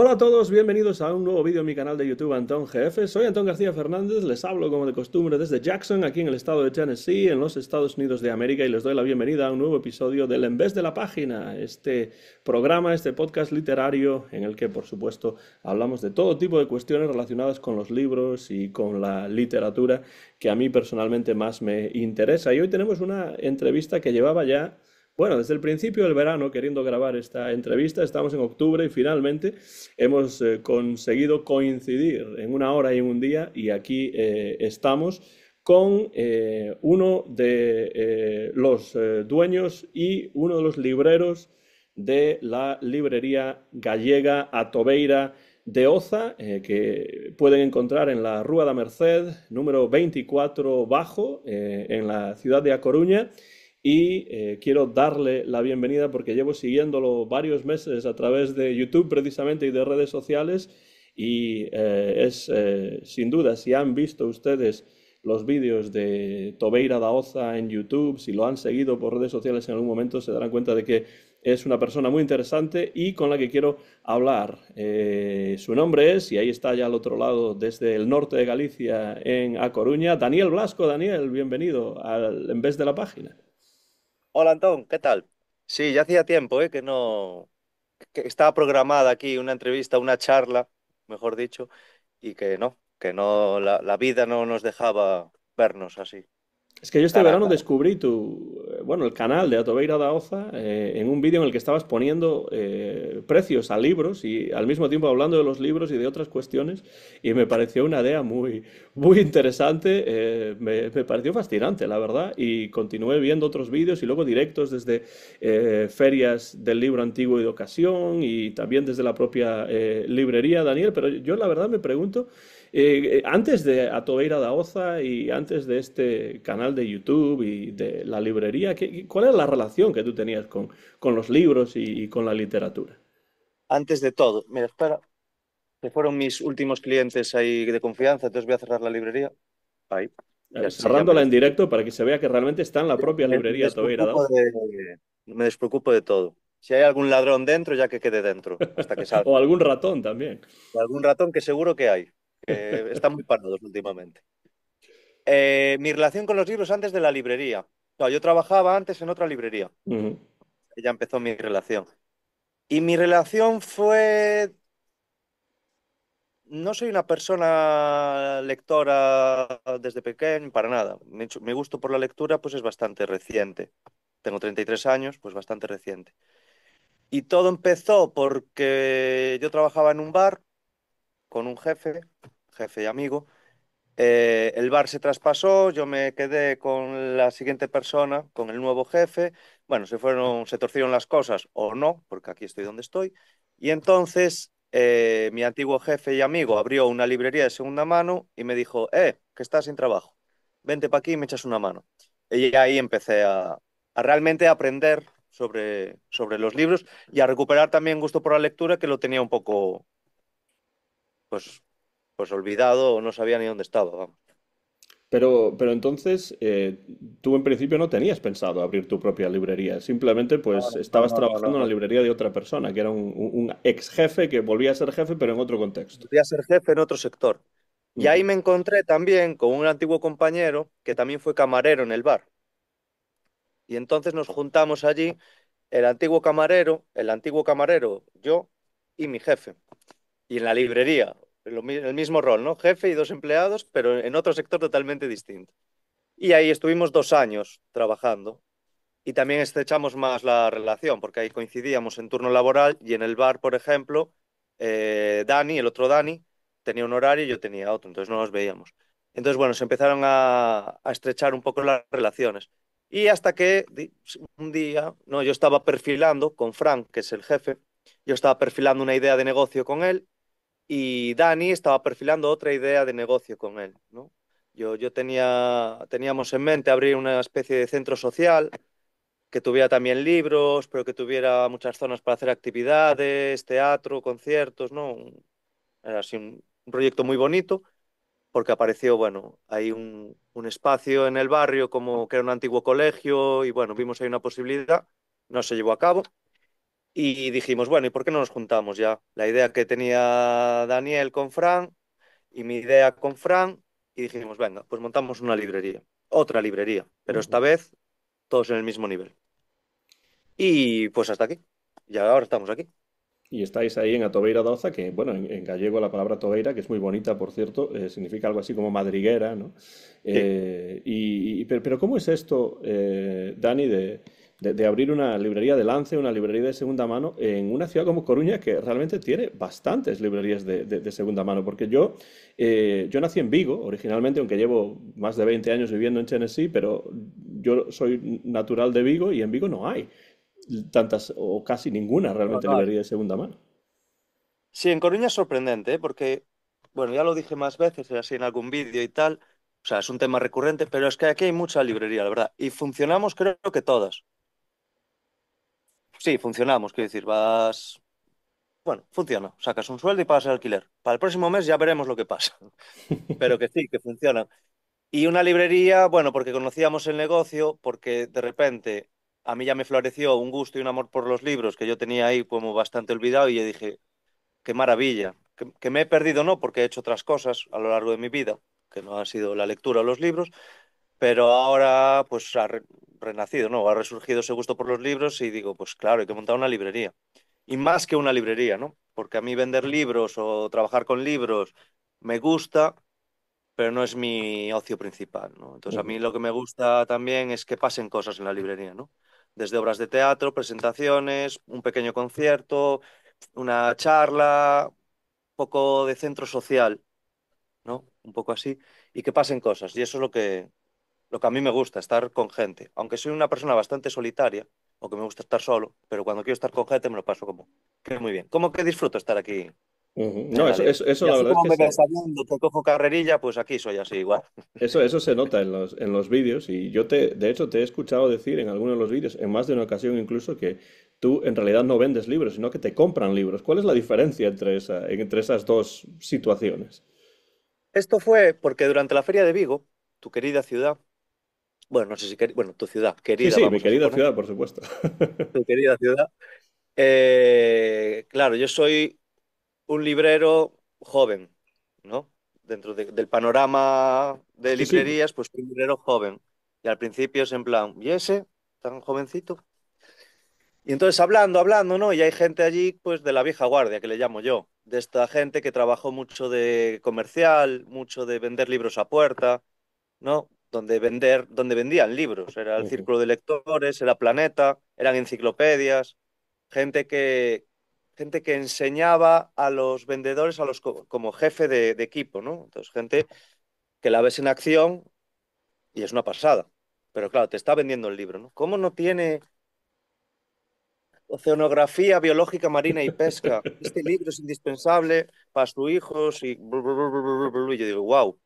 Hola a todos, bienvenidos a un nuevo vídeo en mi canal de YouTube Antón GF. Soy Antón García Fernández, les hablo como de costumbre desde Jackson, aquí en el estado de Tennessee, en los Estados Unidos de América, y les doy la bienvenida a un nuevo episodio del En vez de la página, este programa, este podcast literario en el que, por supuesto, hablamos de todo tipo de cuestiones relacionadas con los libros y con la literatura que a mí personalmente más me interesa. Y hoy tenemos una entrevista que llevaba ya bueno, desde el principio del verano, queriendo grabar esta entrevista, estamos en octubre y finalmente hemos eh, conseguido coincidir en una hora y un día y aquí eh, estamos con eh, uno de los dueños y uno de los libreros de la librería gallega Atobeira de Oza, que pueden encontrar en la Rúa da Merced, número 24 bajo, en la ciudad de A Coruña y eh, quiero darle la bienvenida porque llevo siguiéndolo varios meses a través de YouTube precisamente y de redes sociales y eh, es eh, sin duda, si han visto ustedes los vídeos de Tobeira Oza en YouTube, si lo han seguido por redes sociales en algún momento, se darán cuenta de que es una persona muy interesante y con la que quiero hablar. su nombre es, y ahí está ya al otro lado, desde el norte de Galicia, en A Coruña, Daniel Blasco. Daniel, bienvenido En vez de la página. Hola Antón, ¿qué tal? Sí, ya hacía tiempo, ¿eh? que no que estaba programada aquí una entrevista, una charla, mejor dicho, y que no, que no la vida no nos dejaba vernos así. Es que yo este verano descubrí tu, eh, bueno, el canal de Atobeira da Oza eh, en un vídeo en el que estabas poniendo eh, precios a libros y al mismo tiempo hablando de los libros y de otras cuestiones y me pareció una idea muy, muy interesante, me, me, pareció fascinante, la verdad, y continué viendo otros vídeos y luego directos desde ferias del libro antiguo y de ocasión y también desde la propia librería, Daniel, pero yo la verdad me pregunto... Eh, eh, antes de Atobeira da Oza y antes de este canal de YouTube y de la librería, ¿cuál era la relación que tú tenías con, los libros y, con la literatura? Antes de todo, mira, espera, que fueron mis últimos clientes ahí de confianza, entonces voy a cerrar la librería. Ahí. Cerrándola en directo para que se vea que realmente está en la propia librería me Atobeira da me despreocupo de todo. Si hay algún ladrón dentro, ya que quede dentro, hasta que o algún ratón también. O algún ratón que seguro que hay están muy parados últimamente. Eh, mi relación con los libros antes de la librería. yo trabajaba antes en otra librería. Ya empezó mi relación. Y mi relación fue... No soy una persona lectora desde pequeño, para nada. Mi, gusto por la lectura pues es bastante reciente. Tengo 33 años, pues bastante reciente. Y todo empezó porque yo trabajaba en un bar con un jefe jefe y amigo. Eh, el bar se traspasó, yo me quedé con la siguiente persona, con el nuevo jefe. Bueno, se fueron, se torcieron las cosas o no, porque aquí estoy donde estoy. Y entonces eh, mi antiguo jefe y amigo abrió una librería de segunda mano y me dijo, eh, que estás sin trabajo, vente para aquí y me echas una mano. Y ahí empecé a, a realmente aprender sobre, sobre los libros y a recuperar también gusto por la lectura que lo tenía un poco, pues pues olvidado o no sabía ni dónde estaba. Pero, pero entonces, eh, tú en principio no tenías pensado abrir tu propia librería, simplemente pues estabas trabajando en la librería de otra persona, que era un, un, ex jefe que volvía a ser jefe, pero en otro contexto. Volvía a ser jefe en otro sector. Y ahí me encontré también con un antiguo compañero que también fue camarero en el bar. Y entonces nos juntamos allí el antiguo camarero, el antiguo camarero, yo y mi jefe. Y en la librería, el mismo rol, ¿no? Jefe y dos empleados, pero en otro sector totalmente distinto. Y ahí estuvimos dos años trabajando y también estrechamos más la relación, porque ahí coincidíamos en turno laboral y en el bar, por ejemplo, eh, Dani, el otro Dani, tenía un horario y yo tenía otro, entonces no nos veíamos. Entonces, bueno, se empezaron a, a estrechar un poco las relaciones. Y hasta que un día, no, yo estaba perfilando con Frank, que es el jefe, yo estaba perfilando una idea de negocio con él y Dani estaba perfilando otra idea de negocio con él. ¿no? Yo, yo tenía, teníamos en mente abrir una especie de centro social que tuviera también libros, pero que tuviera muchas zonas para hacer actividades, teatro, conciertos, ¿no? Era así un, proyecto muy bonito, porque apareció, bueno, hay un, un, espacio en el barrio como que era un antiguo colegio y bueno, vimos hay una posibilidad, no se llevó a cabo, y dijimos, bueno, ¿y por qué no nos juntamos ya? La idea que tenía Daniel con Fran y mi idea con Fran, y dijimos, venga, pues montamos una librería, otra librería, pero esta vez todos en el mismo nivel. Y pues hasta aquí, ya ahora estamos aquí. Y estáis ahí en Atobeira Doza, que bueno, en, gallego la palabra tobeira, que es muy bonita, por cierto, eh, significa algo así como madriguera, ¿no? Eh, y, pero, ¿cómo es esto, eh, Dani, de, de, abrir una librería de lance, una librería de segunda mano en una ciudad como Coruña que realmente tiene bastantes librerías de, segunda mano. Porque yo, eh, yo nací en Vigo originalmente, aunque llevo más de 20 años viviendo en Tennessee, pero yo soy natural de Vigo y en Vigo no hay tantas o casi ninguna realmente librería de segunda mano. Sí, en Coruña es sorprendente, ¿eh? porque, bueno, ya lo dije más veces, así en algún vídeo y tal, o sea, es un tema recurrente, pero es que aquí hay mucha librería, la verdad, y funcionamos creo que todas. Sí, funcionamos, quiero decir, vas. Bueno, funciona. Sacas un sueldo y pagas el alquiler. Para el próximo mes ya veremos lo que pasa. Pero que sí, que funciona. Y una librería, bueno, porque conocíamos el negocio, porque de repente a mí ya me floreció un gusto y un amor por los libros que yo tenía ahí como bastante olvidado y yo dije, qué maravilla, que, que me he perdido no porque he hecho otras cosas a lo largo de mi vida, que no ha sido la lectura o los libros, pero ahora, pues, ha renacido, ¿no? Ha resurgido ese gusto por los libros y digo, pues claro, hay que montar una librería. Y más que una librería, ¿no? Porque a mí vender libros o trabajar con libros me gusta, pero no es mi ocio principal, Entonces, a mí lo que me gusta también es que pasen cosas en la librería, ¿no? Desde obras de teatro, presentaciones, un pequeño concierto, una charla, un poco de centro social, ¿no? Un poco así, y que pasen cosas. Y eso es lo que, lo que a mí me gusta, estar con gente. Aunque soy una persona bastante solitaria, o que me gusta estar solo, pero cuando quiero estar con gente me lo paso como que muy bien. ¿Cómo que disfruto estar aquí. No, eso, la verdad es que. Me te cojo carrerilla, pues aquí soy así igual. Eso, eso se nota en los, en los vídeos y yo te, de hecho, te he escuchado decir en algunos de los vídeos, en más de una ocasión incluso, que tú en realidad no vendes libros, sino que te compran libros. ¿Cuál es la diferencia entre, esa, entre esas dos situaciones? Esto fue porque durante la Feria de Vigo, tu querida ciudad, bueno, no sé si, bueno, tu ciudad, querida. Sí, sí mi querida ciudad, por supuesto. Tu querida ciudad. Eh, claro, yo soy un librero joven, ¿no? Dentro del panorama de librerías, pues un librero joven. Y al principio es en plan, ¿y ese? ¿Tan jovencito? Y entonces hablando, hablando, ¿no? Y hay gente allí, pues de la vieja guardia, que le llamo yo, de esta gente que trabajó mucho de comercial, mucho de vender libros a puerta, ¿no? donde, vender, donde vendían libros. Era el Círculo de Lectores, era Planeta, eran enciclopedias, gente que, gente que enseñaba a los vendedores a los, como jefe de, equipo, ¿no? Entonces, gente que la ves en acción y es una pasada. Pero claro, te está vendiendo el libro, ¿no? ¿Cómo no tiene Oceanografía Biológica Marina y Pesca? Este libro es indispensable para sus hijos y... Y yo digo, wow,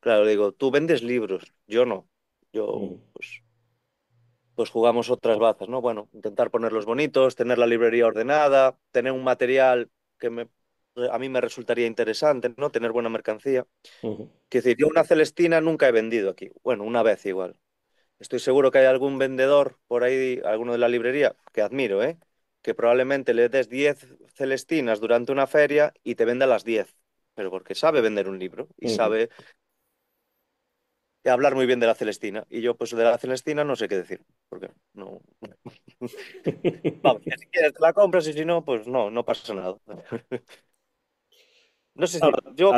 Claro, digo, tú vendes libros, yo no. Yo, mm. pues, pues jugamos otras bazas, ¿no? Bueno, intentar ponerlos bonitos, tener la librería ordenada, tener un material que a mí me resultaría interesante, ¿no? Tener buena mercancía. Que Quiero decir, yo una Celestina nunca he vendido aquí. Bueno, una vez igual. Estoy seguro que hay algún vendedor por ahí, alguno de la librería, que admiro, ¿eh? Que probablemente le des 10 Celestinas durante una feria y te venda las 10. Pero porque sabe vender un libro y sabe hablar muy bien de la Celestina. Y yo, pues de la Celestina no sé qué decir, porque no. Vamos, si quieres te la compras y si no, pues no, no pasa nada. no sé si yo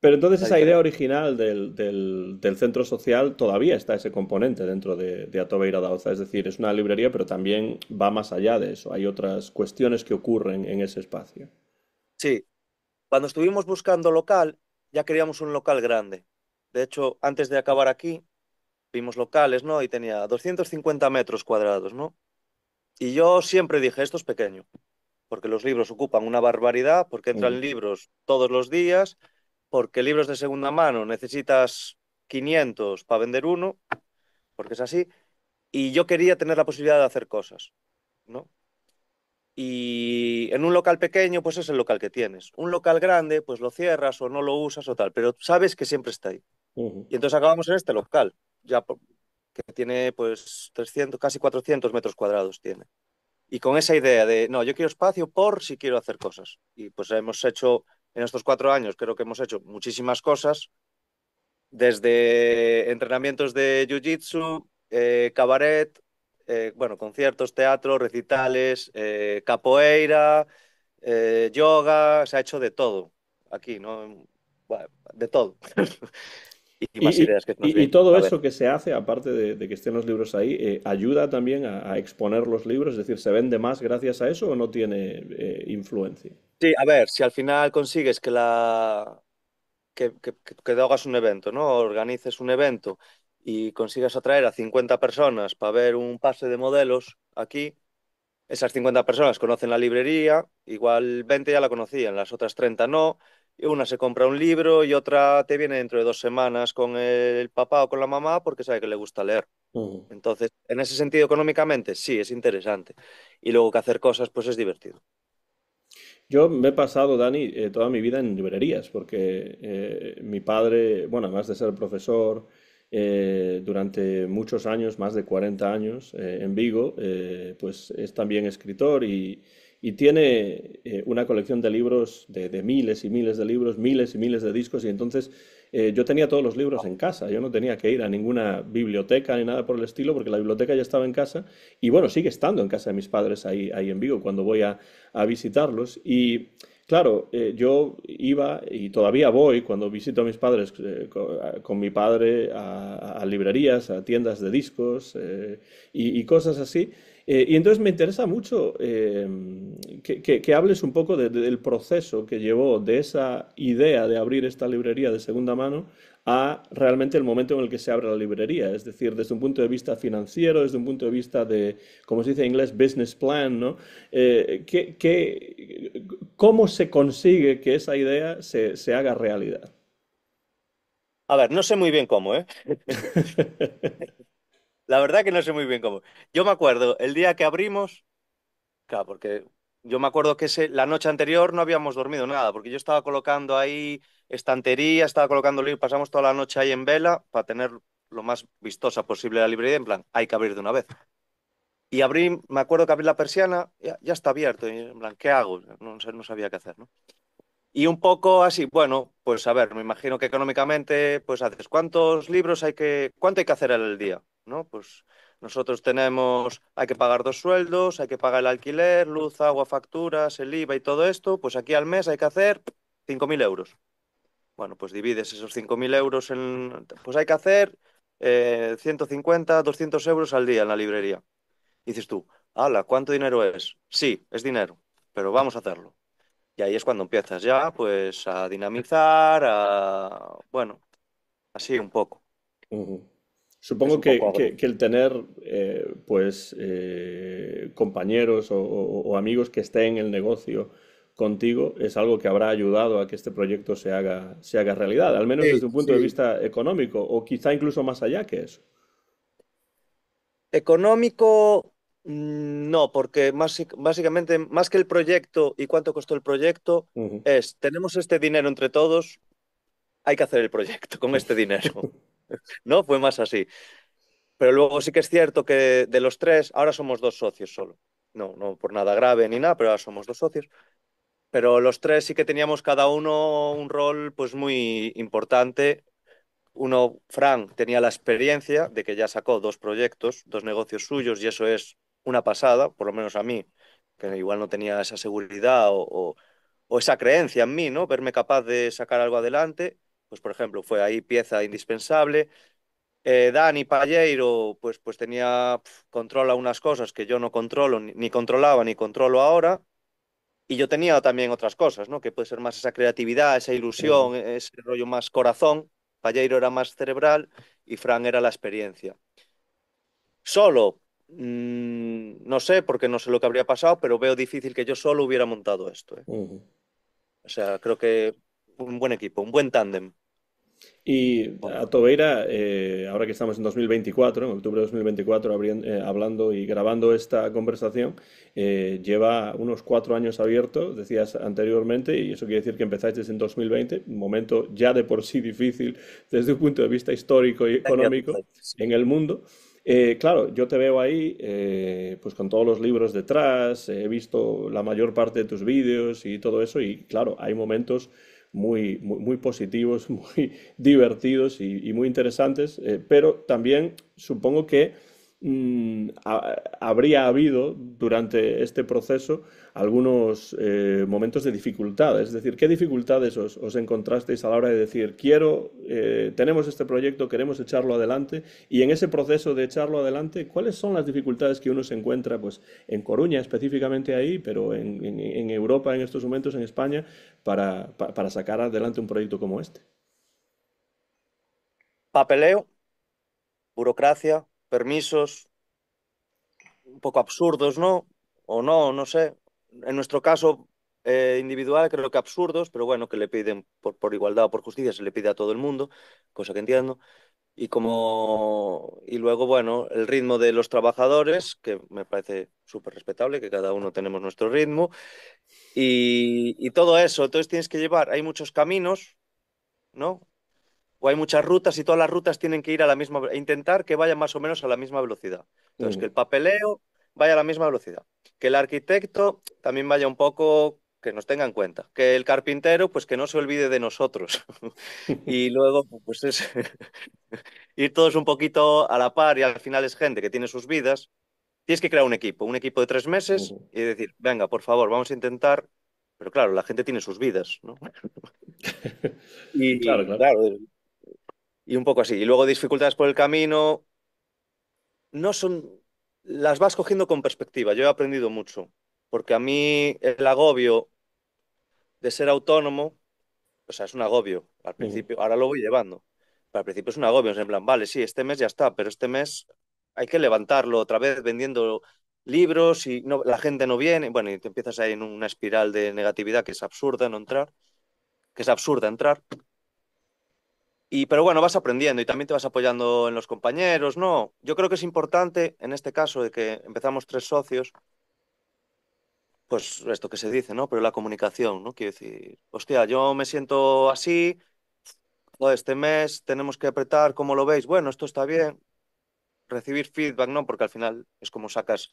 Pero entonces, esa, idea original del, centro social todavía está ese componente dentro de, de Atobeira Oza Es decir, es una librería, pero también va más allá de eso. Hay otras cuestiones que ocurren en ese espacio. Sí, cuando estuvimos buscando local, ya queríamos un local grande. De hecho, antes de acabar aquí, vimos locales, ¿no? Y tenía 250 metros cuadrados, ¿no? Y yo siempre dije, esto es pequeño, porque los libros ocupan una barbaridad, porque entran libros todos los días, porque libros de segunda mano necesitas 500 para vender uno, porque es así. Y yo quería tener la posibilidad de hacer cosas, ¿no? Y en un local pequeño, pues es el local que tienes. Un local grande, pues lo cierras o no lo usas o tal, pero sabes que siempre está ahí. Y entonces acabamos en este local, ya que tiene pues 300, casi 400 metros cuadrados tiene. Y con esa idea de, no, yo quiero espacio por si quiero hacer cosas. Y pues hemos hecho, en estos cuatro años, creo que hemos hecho muchísimas cosas, desde entrenamientos de Jiu-Jitsu, eh, cabaret, eh, bueno, conciertos, teatro, recitales, eh, capoeira, eh, yoga, se ha hecho de todo aquí, ¿no? de todo. y, más ideas que y, todo eso que se hace, aparte de, que estén los libros ahí, ¿ayuda también a, exponer los libros? Es decir, ¿se vende más gracias a eso o no tiene influencia? Sí, a ver, si al final consigues que la... Que, que, hagas un evento, ¿no? Organices un evento y consigas atraer a 50 personas para ver un pase de modelos aquí, esas 50 personas conocen la librería, igual 20 ya la conocían, las otras 30 no, y una se compra un libro y otra te viene dentro de dos semanas con el papá o con la mamá porque sabe que le gusta leer. Entonces, en ese sentido económicamente, sí, es interesante. Y luego que hacer cosas, pues es divertido. Yo me he pasado, Dani, eh, toda mi vida en librerías, porque eh, mi padre, bueno, además de ser profesor, eh, durante muchos años, más de 40 años, eh, en Vigo, eh, pues es también escritor y, tiene una colección de libros, de, miles y miles de libros, miles y miles de discos, y entonces yo tenía todos los libros en casa, yo no tenía que ir a ninguna biblioteca ni nada por el estilo, porque la biblioteca ya estaba en casa, y bueno, sigue estando en casa de mis padres ahí, ahí en Vigo cuando voy a, a visitarlos, y Claro, eh, yo iba y todavía voy cuando visito a mis padres, eh, con, mi padre, a, librerías, a tiendas de discos eh, y, cosas así. y entonces me interesa mucho que, hables un poco del proceso que llevó de esa idea de abrir esta librería de segunda mano a realmente el momento en el que se abre la librería, es decir, desde un punto de vista financiero, desde un punto de vista de, como se dice en inglés, business plan, ¿no? Eh, ¿Cómo se consigue que esa idea se, se, haga realidad? A ver, no sé muy bien cómo, ¿eh? la verdad que no sé muy bien cómo. Yo me acuerdo, el día que abrimos, claro, porque yo me acuerdo que la noche anterior no habíamos dormido nada, porque yo estaba colocando ahí estantería, estaba colocando libros, pasamos toda la noche ahí en vela para tener lo más vistosa posible la librería, en plan, hay que abrir de una vez. Y abrí, me acuerdo que abrí la persiana, ya, está abierto, y en plan, ¿qué hago? No, no sabía qué hacer, ¿no? Y un poco así, bueno, pues a ver, me imagino que económicamente, pues haces cuántos libros hay que, cuánto hay que hacer al día, ¿no? Pues nosotros tenemos, hay que pagar dos sueldos, hay que pagar el alquiler, luz, agua, facturas, el IVA y todo esto, pues aquí al mes hay que hacer 5.000 euros. Bueno, pues divides esos 5.000 euros en, pues hay que hacer 150, eh, 200 euros al día en la librería. dices tú, hala, ¿cuánto dinero es? Sí, es dinero, pero vamos a hacerlo. Y ahí es cuando empiezas ya, pues, a dinamizar, a, bueno, así un poco. Supongo que, el tener eh, pues eh, compañeros o, amigos que estén en el negocio contigo es algo que habrá ayudado a que este proyecto se haga, se haga realidad, al menos desde un punto de vista económico, o quizá incluso más allá que eso. Económico, mm, no, porque más, básicamente más que el proyecto y cuánto costó el proyecto, es, tenemos este dinero entre todos, hay que hacer el proyecto con este dinero. no, fue más así. Pero luego sí que es cierto que de los tres, ahora somos dos socios solo. No, no por nada grave ni nada, pero ahora somos dos socios. Pero los tres sí que teníamos cada uno un rol pues muy importante. Uno, Frank, tenía la experiencia de que ya sacó dos proyectos, dos negocios suyos, y eso es una pasada, por lo menos a mí, que igual no tenía esa seguridad o, o esa creencia en mí, ¿no? Verme capaz de sacar algo adelante pues por ejemplo, fue ahí pieza indispensable. Eh, Dani Palleiro, pues, pues tenía, control a unas cosas que yo no controlo, ni, controlaba, ni controlo ahora. Y yo tenía también otras cosas, ¿no? Que puede ser más esa creatividad, esa ilusión, ese rollo más corazón. Palleiro era más cerebral y Fran era la experiencia. Solo, mm, no sé, porque no sé lo que habría pasado, pero veo difícil que yo solo hubiera montado esto. ¿eh? O sea, creo que un buen equipo, un buen tándem. Y a Tobeira, eh, ahora que estamos en 2024, en octubre de 2024, eh, hablando y grabando esta conversación, eh, lleva unos cuatro años abierto, decías anteriormente, y eso quiere decir que empezáis desde en 2020, un momento ya de por sí difícil desde un punto de vista histórico y económico en el mundo. claro, yo te veo ahí, pues con todos los libros detrás, he visto la mayor parte de tus vídeos y todo eso, y claro, hay momentos muy, muy, positivos, muy divertidos y, muy interesantes, eh, pero también supongo que Mm, habría habido durante este proceso algunos eh, momentos de dificultades Es decir, ¿qué dificultades os, encontrasteis a la hora de decir, quiero, eh, tenemos este proyecto, queremos echarlo adelante? Y en ese proceso de echarlo adelante, ¿cuáles son las dificultades que uno se encuentra pues, en Coruña específicamente ahí, pero en, Europa en estos momentos, en España, para sacar adelante un proyecto como este? Papeleo, burocracia, permisos un poco absurdos, ¿no? O no, no sé. En nuestro caso eh, individual creo que absurdos, pero bueno, que le piden por, por igualdad o por justicia, se le pide a todo el mundo, cosa que entiendo. Y como y luego, bueno, el ritmo de los trabajadores, que me parece súper respetable, que cada uno tenemos nuestro ritmo, y, y todo eso. Entonces tienes que llevar, hay muchos caminos, ¿no? o hay muchas rutas y todas las rutas tienen que ir a la misma, e intentar que vayan más o menos a la misma velocidad. Entonces, mm. que el papeleo vaya a la misma velocidad, que el arquitecto también vaya un poco, que nos tenga en cuenta, que el carpintero, pues que no se olvide de nosotros. y luego, pues es ir todos un poquito a la par y al final es gente que tiene sus vidas. Tienes que crear un equipo, un equipo de tres meses y decir, venga, por favor, vamos a intentar pero claro, la gente tiene sus vidas, ¿no? y claro. claro y un poco así. Y luego dificultades por el camino, no son, las vas cogiendo con perspectiva. Yo he aprendido mucho, porque a mí el agobio de ser autónomo, o sea, es un agobio. Al principio, ahora lo voy llevando, pero al principio es un agobio, es en plan, vale, sí, este mes ya está, pero este mes hay que levantarlo otra vez vendiendo libros y no, la gente no viene, bueno, y te empiezas ahí en una espiral de negatividad que es absurda no entrar, que es absurda entrar pero bueno, vas aprendiendo y también te vas apoyando en los compañeros, ¿no? Yo creo que es importante, en este caso, de que empezamos tres socios, pues esto que se dice, ¿no? Pero la comunicación, ¿no? Quiero decir, hostia, yo me siento así, o este mes tenemos que apretar, ¿cómo lo veis? Bueno, esto está bien. Recibir feedback, ¿no? Porque al final es como sacas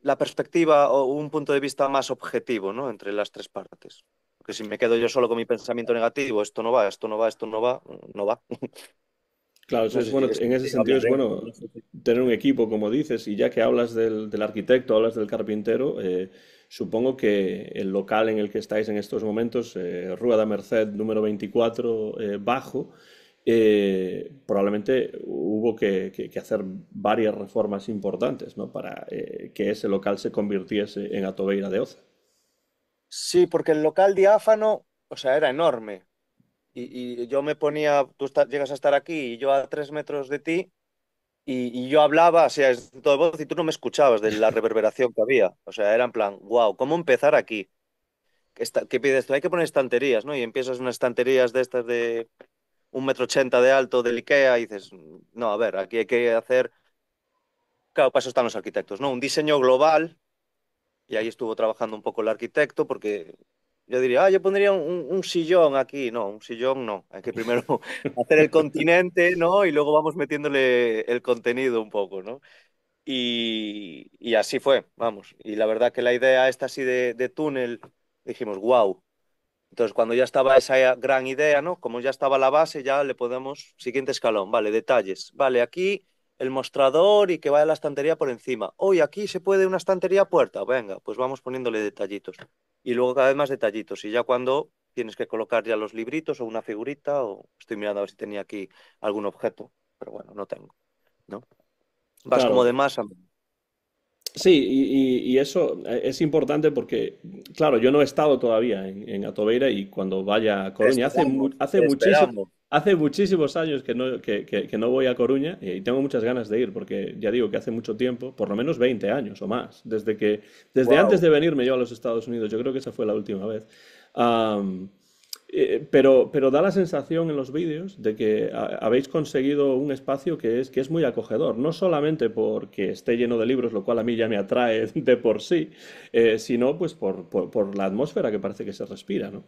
la perspectiva o un punto de vista más objetivo, ¿no? Entre las tres partes si me quedo yo solo con mi pensamiento negativo, esto no va, esto no va, esto no va, no va. Claro, eso bueno, en ese sentido es bueno tener un equipo, como dices, y ya que hablas del, arquitecto, hablas del carpintero, eh, supongo que el local en el que estáis en estos momentos, eh, de Merced, número 24, eh, bajo, eh, probablemente hubo que, hacer varias reformas importantes para que ese local se convirtiese en Atobeira de Oza. Sí, porque el local diáfano, o sea, era enorme. Y, yo me ponía, tú llegas a estar aquí y yo a tres metros de ti, y, yo hablaba, o sea, es todo voz, y tú no me escuchabas de la reverberación que había. O sea, era en plan, wow, ¿cómo empezar aquí? ¿Qué pides tú? Hay que poner estanterías, ¿no? Y empiezas unas estanterías de estas de un metro ochenta de alto del Ikea y dices, no, a ver, aquí hay que hacer... Claro, para eso están los arquitectos, ¿no? Un diseño global y ahí estuvo trabajando un poco el arquitecto porque yo diría, ah, yo pondría un, sillón aquí. No, un sillón no. Hay que primero hacer el continente, ¿no? Y luego vamos metiéndole el contenido un poco, ¿no? Y, así fue, vamos. Y la verdad que la idea esta así de, de, túnel, dijimos, wow. Entonces, cuando ya estaba esa gran idea, ¿no? Como ya estaba la base, ya le podemos, siguiente escalón, vale, detalles. Vale, aquí el mostrador y que vaya la estantería por encima. Hoy aquí se puede una estantería puerta, venga, pues vamos poniéndole detallitos. Y luego cada vez más detallitos. Y ya cuando tienes que colocar ya los libritos o una figurita, o estoy mirando a ver si tenía aquí algún objeto, pero bueno, no tengo. ¿no? Vas como de masa. Sí, y, eso eh, es importante porque, claro, yo no he estado todavía en, en Atobeira y cuando vaya a Colonia hace, hace muchísimo hace muchísimos años que no, voy a Coruña y tengo muchas ganas de ir, porque ya digo que hace mucho tiempo, por lo menos 20 años o más, desde, que, desde antes de venirme yo a los Estados Unidos, yo creo que esa fue la última vez. Eh, pero, pero da la sensación en los vídeos de que habéis conseguido un espacio que es, que es muy acogedor, no solamente porque esté lleno de libros, lo cual a mí ya me atrae de por sí, eh, sino pues por, la atmósfera que parece que se respira, ¿no?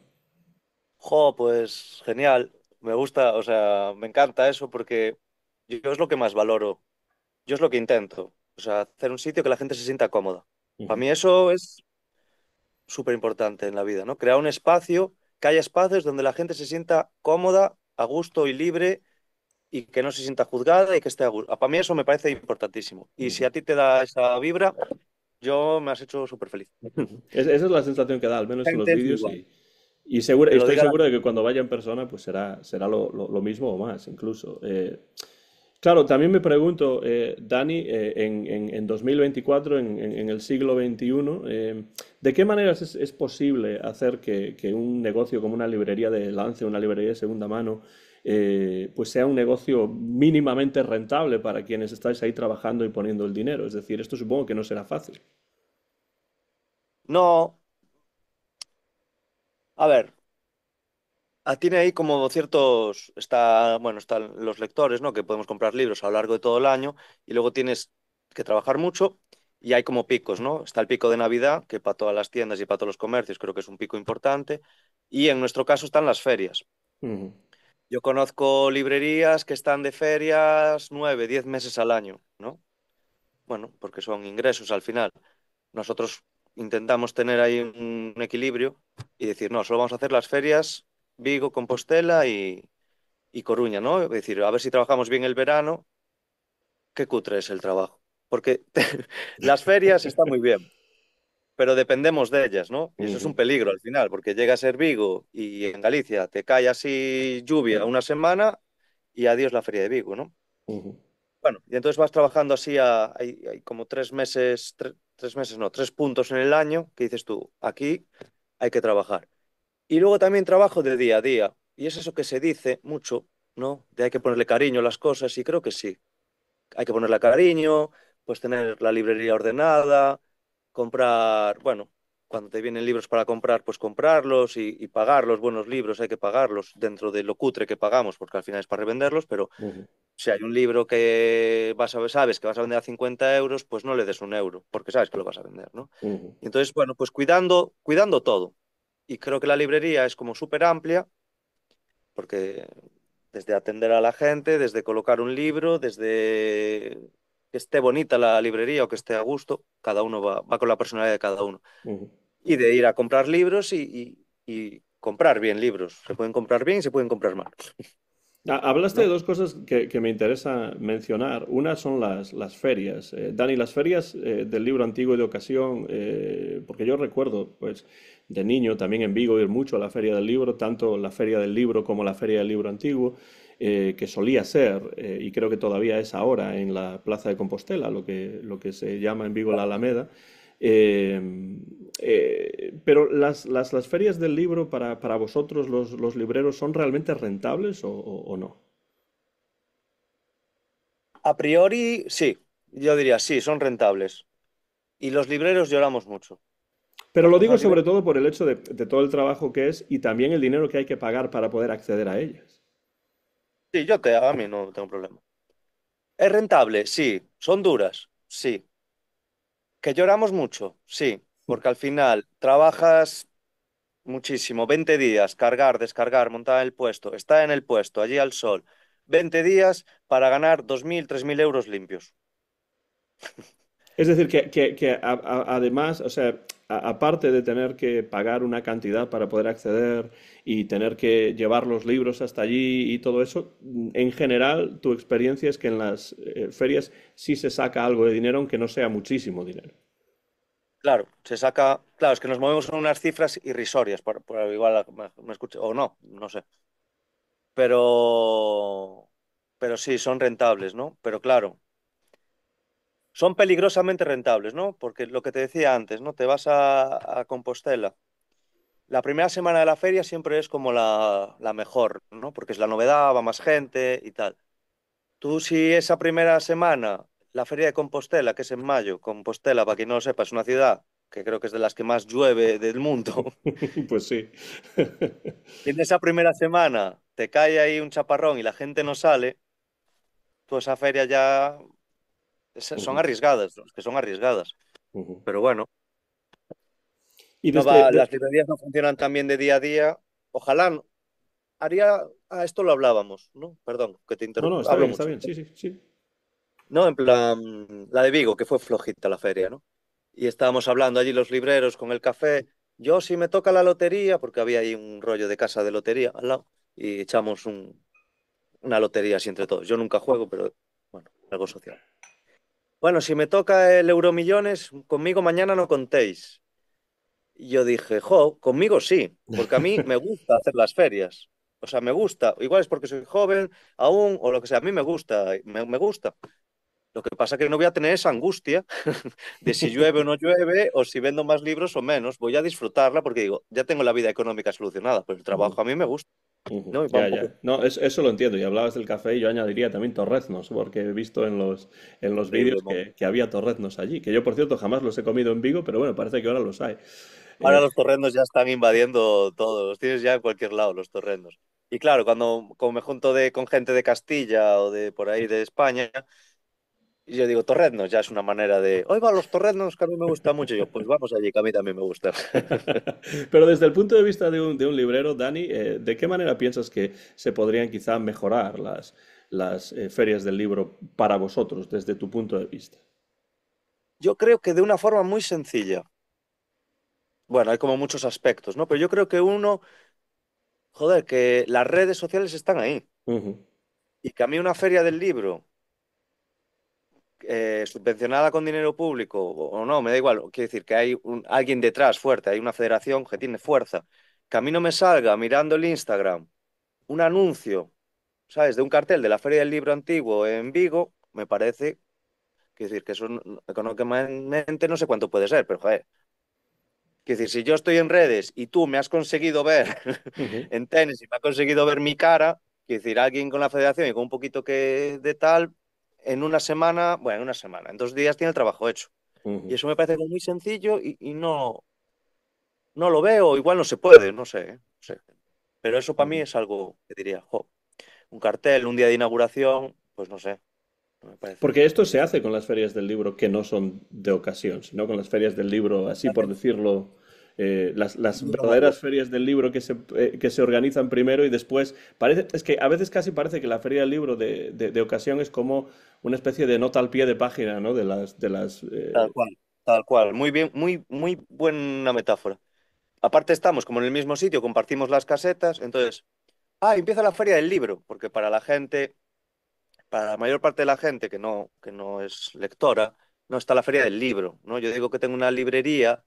Jo, pues genial me gusta, o sea, me encanta eso porque yo es lo que más valoro, yo es lo que intento, o sea, hacer un sitio que la gente se sienta cómoda. Para mí eso es súper importante en la vida, ¿no? Crear un espacio, que haya espacios donde la gente se sienta cómoda, a gusto y libre y que no se sienta juzgada y que esté a gusto. Para mí eso me parece importantísimo. Y si a ti te da esa vibra, yo me has hecho súper feliz. esa es la sensación que da, al menos en los vídeos. Y seguro, estoy seguro de que cuando vaya en persona, pues será, será lo, mismo o más, incluso. Eh, claro, también me pregunto, eh, Dani, eh, en, 2024, en, el siglo XXI, ¿de qué maneras es, posible hacer que, un negocio como una librería de lance, una librería de segunda mano, pues sea un negocio mínimamente rentable para quienes estáis ahí trabajando y poniendo el dinero? Es decir, esto supongo que no será fácil. No, a ver, ah, Tiene ahí como ciertos, está, bueno, están los lectores, ¿no? Que podemos comprar libros a lo largo de todo el año y luego tienes que trabajar mucho y hay como picos, ¿no? Está el pico de Navidad, que para todas las tiendas y para todos los comercios creo que es un pico importante, y en nuestro caso están las ferias. Yo conozco librerías que están de ferias nueve, diez meses al año, ¿no? Bueno, porque son ingresos al final. Nosotros intentamos tener ahí un, equilibrio y decir, no, solo vamos a hacer las ferias Vigo, Compostela y, Coruña, ¿no? Es decir, a ver si trabajamos bien el verano, qué cutre es el trabajo. Porque las ferias están muy bien, pero dependemos de ellas, ¿no? Y eso es un peligro al final, porque llega a ser Vigo y en Galicia te cae así lluvia una semana y adiós la feria de Vigo, ¿no? Bueno, y entonces vas trabajando así, a, hay, como tres meses, tres meses no, tres puntos en el año que dices tú, aquí hay que trabajar. Y luego también trabajo de día a día. Y es eso que se dice mucho, ¿no? De hay que ponerle cariño a las cosas y creo que sí. Hay que ponerle cariño, pues tener la librería ordenada, comprar, bueno, cuando te vienen libros para comprar, pues comprarlos y, pagarlos, buenos libros, hay que pagarlos dentro de lo cutre que pagamos, porque al final es para revenderlos, pero si hay un libro que vas a, sabes que vas a vender a 50 euros, pues no le des un euro, porque sabes que lo vas a vender, ¿no? Entonces, bueno, pues cuidando, cuidando todo. Y creo que la librería es como súper amplia, porque desde atender a la gente, desde colocar un libro, desde que esté bonita la librería o que esté a gusto, cada uno va, va con la personalidad de cada uno y de ir a comprar libros y, comprar bien libros. Se pueden comprar bien y se pueden comprar mal. Ah, hablaste de dos cosas que, me interesa mencionar. Una son las, las ferias. Eh, Dani, las ferias eh, del libro antiguo y de ocasión, eh, porque yo recuerdo, pues, de niño también en Vigo ir mucho a la feria del libro, tanto la feria del libro como la feria del libro antiguo, que solía ser, y creo que todavía es ahora, en la Plaza de Compostela, lo que, lo que se llama en Vigo la Alameda. Eh, pero las, las, ferias del libro para, vosotros, los, libreros, ¿son realmente rentables o, no? A priori, sí. Yo diría, sí, son rentables. Y los libreros lloramos mucho. Pero lo digo sobre todo por el hecho de, todo el trabajo que es y también el dinero que hay que pagar para poder acceder a ellas. Sí, yo te, a mí no tengo problema. ¿Es rentable? Sí. ¿Son duras? Sí. ¿Que lloramos mucho? Sí. Porque al final trabajas muchísimo, 20 días, cargar, descargar, montar el puesto, estar en el puesto, allí al sol, 20 días para ganar 2.000, 3.000 euros limpios. Es decir, que, además, o sea, aparte de tener que pagar una cantidad para poder acceder y tener que llevar los libros hasta allí y todo eso, en general tu experiencia es que en las eh, ferias sí se saca algo de dinero, aunque no sea muchísimo dinero. Claro, se saca. Claro, es que nos movemos en unas cifras irrisorias, por, igual me, o no, no sé. Pero. Pero sí, son rentables, ¿no? Pero claro, son peligrosamente rentables, ¿no? Porque lo que te decía antes, ¿no? Te vas a, a Compostela. La primera semana de la feria siempre es como la, la, mejor, ¿no? Porque es la novedad, va más gente y tal. Tú si esa primera semana la feria de Compostela, que es en mayo, Compostela, para quien no lo sepa, es una ciudad que creo que es de las que más llueve del mundo. Pues sí. en esa primera semana te cae ahí un chaparrón y la gente no sale, tú esa feria ya son arriesgadas, que son arriesgadas. Pero bueno. ¿Y este Las librerías no funcionan también de día a día. Ojalá haría. A esto lo hablábamos, ¿no? Perdón, que te interrumpa. No, no, está bien, está bien. Sí, sí, sí. No, en plan, la de Vigo, que fue flojita la feria, ¿no? Y estábamos hablando allí los libreros con el café. Yo, si me toca la lotería, porque había ahí un rollo de casa de lotería al lado, y echamos una lotería así entre todos. Yo nunca juego, pero bueno, algo social. Bueno, si me toca el euromillones, conmigo mañana no contéis. Y yo dije, jo, conmigo sí, porque a mí me gusta hacer las ferias. O sea, me gusta. Igual es porque soy joven aún o lo que sea. A mí me gusta, me gusta. Lo que pasa es que no voy a tener esa angustia de si llueve o no llueve, o si vendo más libros o menos. Voy a disfrutarla porque digo, ya tengo la vida económica solucionada, pues el trabajo a mí me gusta. ¿no? eso, lo entiendo. Y hablabas del café, y yo añadiría también torreznos, porque he visto en los, en los vídeos que, que, había torreznos allí, que yo, por cierto, jamás los he comido en Vigo, pero bueno, parece que ahora los hay. Ahora eh, los torreznos ya están invadiendo todos, los tienes ya en cualquier lado, los torreznos. Y claro, cuando, como me junto de, con gente de Castilla o de por ahí de España, y yo digo, torrednos ya es una manera de, hoy va los torrednos que a mí me gusta mucho. yo, pues vamos allí, que a mí también me gusta. Pero desde el punto de vista de un, librero, Dani, eh, ¿de qué manera piensas que se podrían quizá mejorar las, las eh, ferias del libro para vosotros desde tu punto de vista? Yo creo que de una forma muy sencilla. Bueno, hay como muchos aspectos, ¿no? Pero yo creo que uno, joder, que las redes sociales están ahí. Y que a mí una feria del libro eh, subvencionada con dinero público o no, me da igual, quiero decir que hay alguien detrás fuerte, hay una federación que tiene fuerza, que a mí no me salga mirando el Instagram un anuncio, ¿sabes?, de un cartel de la Feria del Libro Antiguo en Vigo, me parece, quiero decir que eso económicamente no sé cuánto puede ser, pero joder, Quiero decir, si yo estoy en redes y tú me has conseguido ver en tenis y me has conseguido ver mi cara, quiero decir, alguien con la federación y con un poquito que de tal, en una semana, bueno, en una semana, en dos días tiene el trabajo hecho. Y eso me parece muy sencillo y, no, no lo veo, igual no se puede, no sé. ¿eh? Pero eso para mí es algo que diría, jo, un cartel, un día de inauguración, pues no sé. Porque esto se hace con las ferias del libro que no son de ocasión, sino con las ferias del libro, así por decirlo eh, las, verdaderas ferias del libro eh, que se, organizan primero y después. Parece, es que a veces casi parece que la feria del libro de, ocasión es como una especie de nota al pie de página, ¿no? De las. De las eh, Tal cual, tal cual. Muy bien, muy, muy buena metáfora. Aparte, estamos como en el mismo sitio, compartimos las casetas, entonces. Ah, empieza la feria del libro, porque para la gente, para la mayor parte de la gente que no, que no es lectora, no está la feria del libro, ¿no? Yo digo que tengo una librería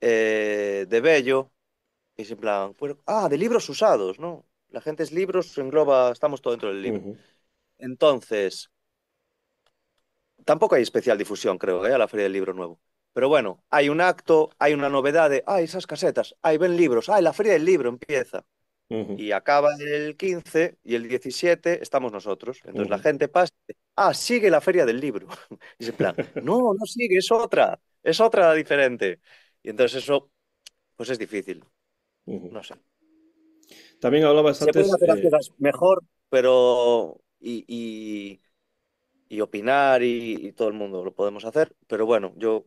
eh, de Bello, y es plan, ah, de libros usados, ¿no? La gente es libros, engloba, estamos todo dentro del libro. Entonces, tampoco hay especial difusión, creo, que ¿eh? a la Feria del Libro Nuevo. Pero bueno, hay un acto, hay una novedad de, esas casetas, ay, ven libros, ah, la Feria del Libro empieza. Y acaba el 15 y el 17 estamos nosotros. Entonces la gente pasa, ah, sigue la Feria del Libro. y plan, no, no sigue, es otra, es otra diferente. Y entonces eso, pues es difícil. No sé. También hablabas antes... Se hacer las mejor, pero... y, y opinar y, y, todo el mundo lo podemos hacer, pero bueno, yo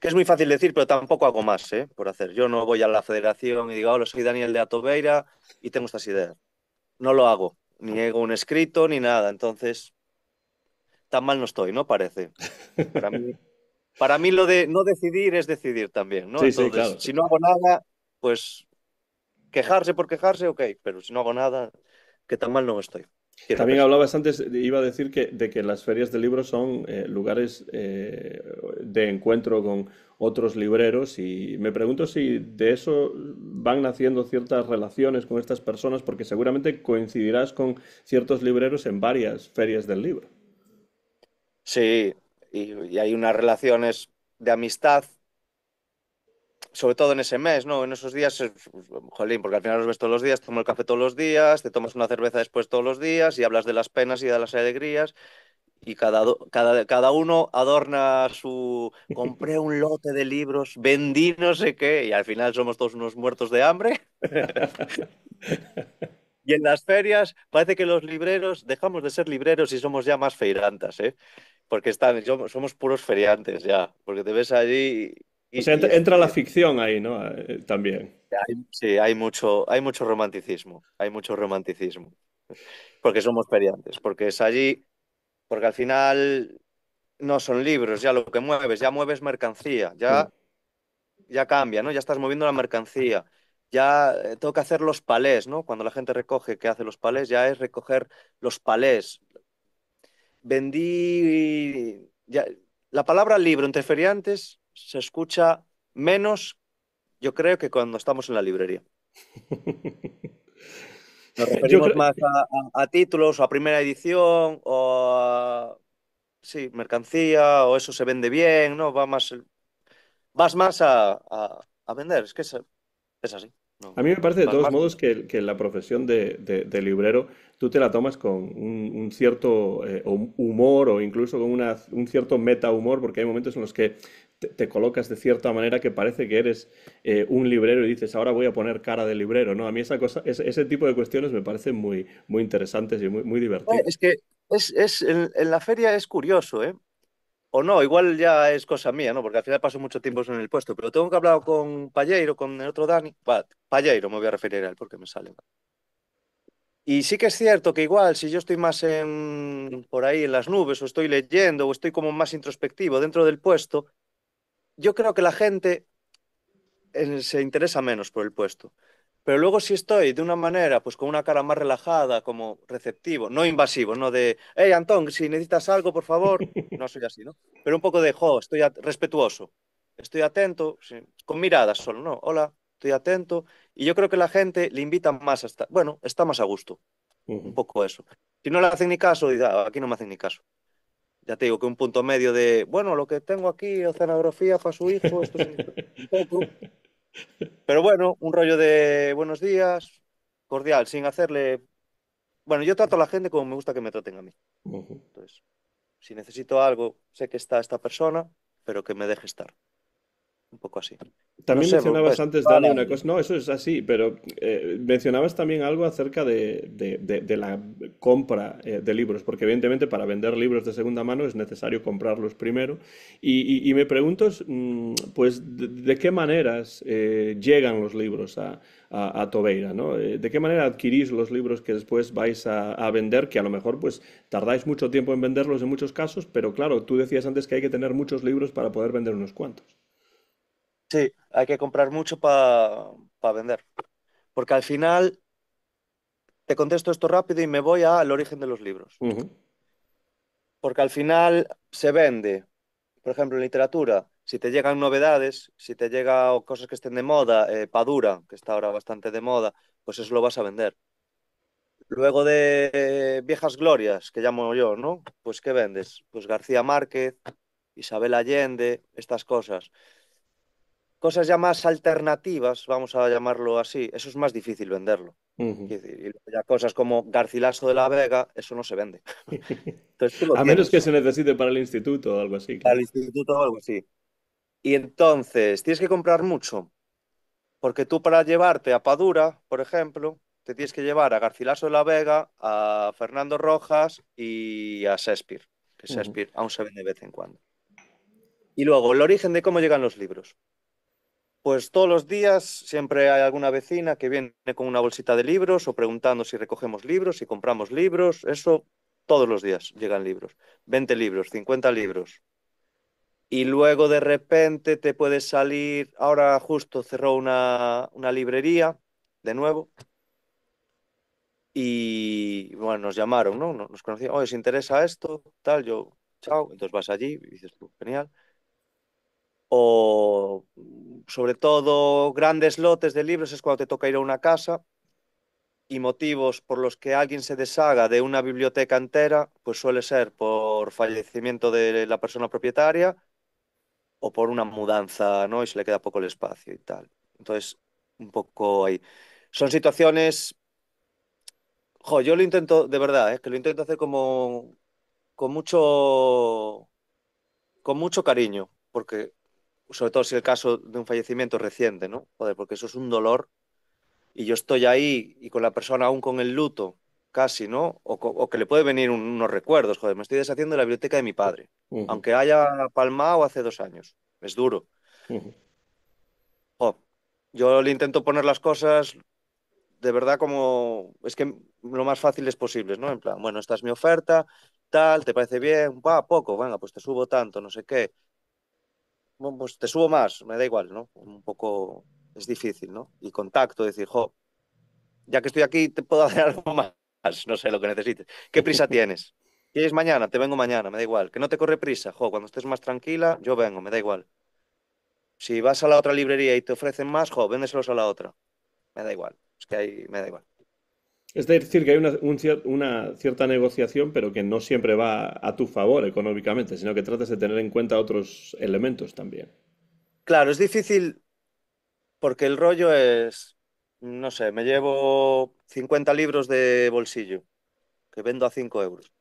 que es muy fácil decir, pero tampoco hago más ¿eh? por hacer. Yo no voy a la federación y digo, hola, soy Daniel de Atobeira y tengo estas ideas. No lo hago, ni ah. hago un escrito ni nada, entonces tan mal no estoy, ¿no? Parece. Para mí para mí lo de no decidir es decidir también, ¿no? Entonces, Si no hago nada, pues quejarse por quejarse, ok, pero si no hago nada, que tan mal no estoy. También hablabas antes, iba a decir que, de que las ferias de libros son eh, lugares eh, de encuentro con otros libreros y me pregunto si de eso van naciendo ciertas relaciones con estas personas porque seguramente coincidirás con ciertos libreros en varias ferias del libro. Sí, y, hay unas relaciones de amistad sobre todo en ese mes, ¿no? En esos días, jolín, porque al final los ves todos los días, tomas el café todos los días, te tomas una cerveza después todos los días y hablas de las penas y de las alegrías y cada, cada, cada uno adorna su... compré un lote de libros, vendí no sé qué y al final somos todos unos muertos de hambre. Y en las ferias parece que los libreros dejamos de ser libreros y somos ya más feirantas, ¿eh? Porque están, somos puros feriantes ya, porque te ves allí y, entra, la ficción ahí, ¿no? Eh, también. sí, hay mucho, hay mucho romanticismo, hay mucho romanticismo, porque somos feriantes, porque es allí, porque al final no son libros, ya lo que mueves, ya mueves mercancía, ya, mm. ya cambia, ¿no? Ya estás moviendo la mercancía ya eh, tengo que hacer los palés, ¿no? Cuando la gente recoge, ¿qué hace los palés, ya es recoger los palés. Vendí. Ya, la palabra libro entre feriantes se escucha menos, yo creo, que cuando estamos en la librería. Nos referimos más a, títulos, o a primera edición, o a, sí, mercancía, o eso se vende bien, ¿no? Va más, vas más a, vender, es que es así. A mí me parece de todos modos que, la profesión de, librero tú te la tomas con un, cierto eh, humor o incluso con una, un cierto meta humor porque hay momentos en los que te, colocas de cierta manera que parece que eres eh, un librero y dices ahora voy a poner cara de librero. No, a mí esa cosa, ese, tipo de cuestiones me parecen muy, muy interesantes y muy, muy divertidas. Es que es, en, la feria es curioso, ¿eh? o no, igual ya es cosa mía, ¿no? Porque al final paso mucho tiempo en el puesto, pero tengo que hablar con Palleiro, con el otro Dani. Palleiro me voy a referir a él porque me sale. Y sí que es cierto que igual si yo estoy más por ahí en las nubes o estoy leyendo o estoy como más introspectivo dentro del puesto, yo creo que la gente eh, se interesa menos por el puesto. Pero luego si estoy de una manera, pues con una cara más relajada, como receptivo, no invasivo, no de, hey Antón, si necesitas algo, por favor, no soy así, ¿no? Pero un poco de, jo, estoy respetuoso, estoy atento, con miradas solo, ¿no? Hola, estoy atento. Y yo creo que la gente le invita más a estar, bueno, está más a gusto, un poco eso. Si no le hacen ni caso, ah, aquí no me hacen ni caso. Ya te digo que un punto medio de, bueno, lo que tengo aquí, ocenografía para su hijo, esto es Pero bueno, un rollo de buenos días, cordial, sin hacerle... Bueno, yo trato a la gente como me gusta que me traten a mí. Entonces, si necesito algo, sé que está esta persona, pero que me deje estar un poco así. También mencionabas pues, antes, Dani, una cosa. No, eso es así, pero eh, mencionabas también algo acerca de, de, la compra eh, de libros, porque evidentemente para vender libros de segunda mano es necesario comprarlos primero. Y, me pregunto, mm, pues, de, qué maneras eh, llegan los libros a, a, Tobeira, ¿no? ¿De qué manera adquirís los libros que después vais a, a, vender? Que a lo mejor pues tardáis mucho tiempo en venderlos en muchos casos, pero claro, tú decías antes que hay que tener muchos libros para poder vender unos cuantos. Sí, hay que comprar mucho para vender. Porque al final, te contesto esto rápido y me voy al origen de los libros. Porque al final se vende, por ejemplo, en literatura, si te llegan novedades, si te llegan cosas que estén de moda, eh, Padura, que está ahora bastante de moda, pues eso lo vas a vender. Luego de eh, viejas glorias, que llamo yo, ¿no? Pues ¿qué vendes? Pues García Márquez, Isabel Allende, estas cosas cosas ya más alternativas, vamos a llamarlo así, eso es más difícil venderlo. ya cosas como Garcilaso de la Vega, eso no se vende. a menos que se necesite para el instituto o algo así. Para el instituto o algo así. Y entonces, tienes que comprar mucho, porque tú para llevarte a Padura, por ejemplo, te tienes que llevar a Garcilaso de la Vega, a Fernando Rojas y a Shakespeare, que Shakespeare aún se vende de vez en cuando. Y luego, el origen de cómo llegan los libros. Pues todos los días siempre hay alguna vecina que viene con una bolsita de libros o preguntando si recogemos libros, si compramos libros. Eso todos los días llegan libros. 20 libros, 50 libros. Y luego de repente te puedes salir, ahora justo cerró una, una librería de nuevo. Y bueno, nos llamaron, ¿no? Nos conocían, oye, ¿si interesa esto? Tal, yo, chao. Entonces vas allí y dices, genial o mm, sobre todo grandes lotes de libros es cuando te toca ir a una casa y motivos por los que alguien se deshaga de una biblioteca entera, pues suele ser por fallecimiento de la persona propietaria o por una mudanza, ¿no? Y se le queda poco el espacio y tal. Entonces, un poco ahí. Son situaciones... yo lo intento, de verdad, es ¿eh? que lo intento hacer como... con mucho... con mucho cariño, porque sobre todo si el caso de un fallecimiento reciente, ¿no? Joder, porque eso es un dolor y yo estoy ahí y con la persona aún con el luto, casi, ¿no? O, que le puede venir unos recuerdos, me estoy deshaciendo de la biblioteca de mi padre, aunque haya palmado hace dos años, es duro. yo le intento poner las cosas de verdad como, es que lo más fácil es posible, ¿no? En plan, bueno, esta es mi oferta, tal, ¿te parece bien? Va, poco, venga, pues te subo tanto, no sé qué bueno, pues te subo más, me da igual, ¿no? Un poco es difícil, ¿no? Y contacto, decir, jo, ya que estoy aquí, te puedo hacer algo más, no sé, lo que necesites. ¿Qué prisa tienes? ¿Quieres mañana? Te vengo mañana, me da igual. Que no te corre prisa, jo, cuando estés más tranquila, yo vengo, me da igual. Si vas a la otra librería y te ofrecen más, jo, véndeselos a la otra. Me da igual, es que ahí me da igual. Es decir, que hay una, cierta negociación, pero que no siempre va a tu favor económicamente, sino que tratas de tener en cuenta otros elementos también. Claro, es difícil porque el rollo es, no sé, me llevo 50 libros de bolsillo que vendo a 5 euros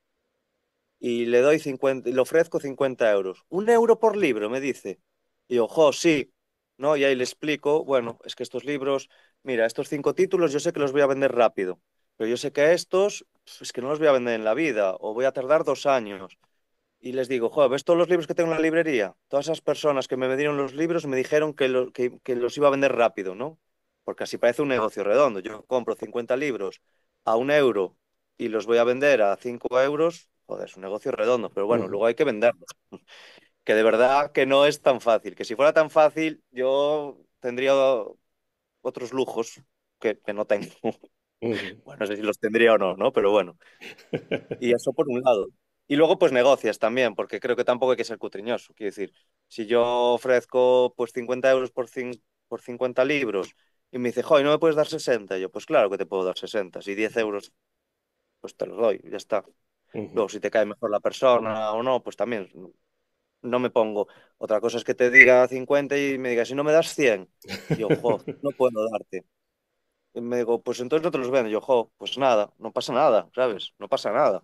y le doy 50, le ofrezco 50 euros. Un euro por libro, me dice. Y ojo, sí, ¿no? Y ahí le explico, bueno, es que estos libros, mira, estos cinco títulos yo sé que los voy a vender rápido pero yo sé que estos es pues, que no los voy a vender en la vida o voy a tardar dos años. Y les digo, joder, ¿ves todos los libros que tengo en la librería? Todas esas personas que me vendieron los libros me dijeron que, que, los iba a vender rápido, ¿no? Porque así parece un negocio redondo. Yo compro 50 libros a un euro y los voy a vender a 5 euros, joder, es un negocio redondo, pero bueno, mm. luego hay que venderlos. que de verdad que no es tan fácil, que si fuera tan fácil yo tendría otros lujos que, que no tengo. Bueno, no sé si los tendría o no, ¿no? Pero bueno. Y eso por un lado. Y luego, pues negocias también, porque creo que tampoco hay que ser cutriñoso. Quiero decir, si yo ofrezco pues 50 euros por, por 50 libros y me dice, joder, ¿no me puedes dar 60? yo, pues claro que te puedo dar 60. Si 10 euros, pues te los doy, ya está. Luego, si te cae mejor la persona o no, pues también no me pongo. Otra cosa es que te diga 50 y me diga, si no me das 100, yo, no puedo darte me digo, pues entonces no te los ven. yo, jo, pues nada, no pasa nada, ¿sabes? No pasa nada.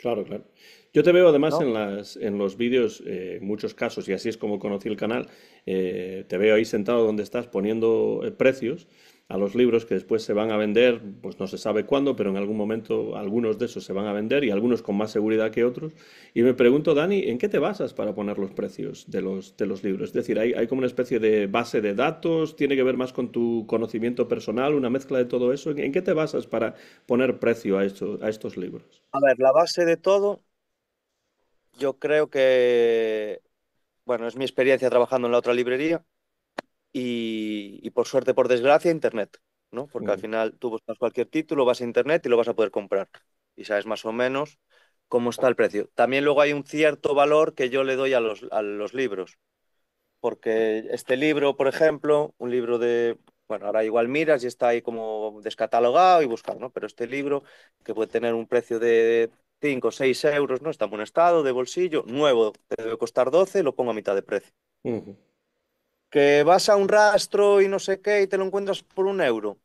Claro, claro. Yo te veo además en, las, en los vídeos, en eh, muchos casos, y así es como conocí el canal, eh, te veo ahí sentado donde estás poniendo eh, precios a los libros que después se van a vender, pues no se sabe cuándo, pero en algún momento algunos de esos se van a vender y algunos con más seguridad que otros. Y me pregunto, Dani, ¿en qué te basas para poner los precios de los, de los libros? Es decir, ¿hay, ¿hay, como una especie de base de datos? ¿Tiene que ver más con tu conocimiento personal, una mezcla de todo eso? ¿En, qué te basas para poner precio a, esto, a estos libros? A ver, la base de todo, yo creo que, bueno, es mi experiencia trabajando en la otra librería y, por suerte, por desgracia, Internet, ¿no? Porque al final tú buscas cualquier título, vas a Internet y lo vas a poder comprar y sabes más o menos cómo está el precio. También luego hay un cierto valor que yo le doy a los, libros, porque este libro, por ejemplo, un libro de, bueno, ahora igual miras y está ahí como descatalogado y buscas, ¿no? Pero este libro que puede tener un precio de 5 o 6 euros, ¿no? Está en buen estado, de bolsillo, nuevo, te debe costar 12, lo pongo a mitad de precio que vas a un rastro y no sé qué y te lo encuentras por un euro.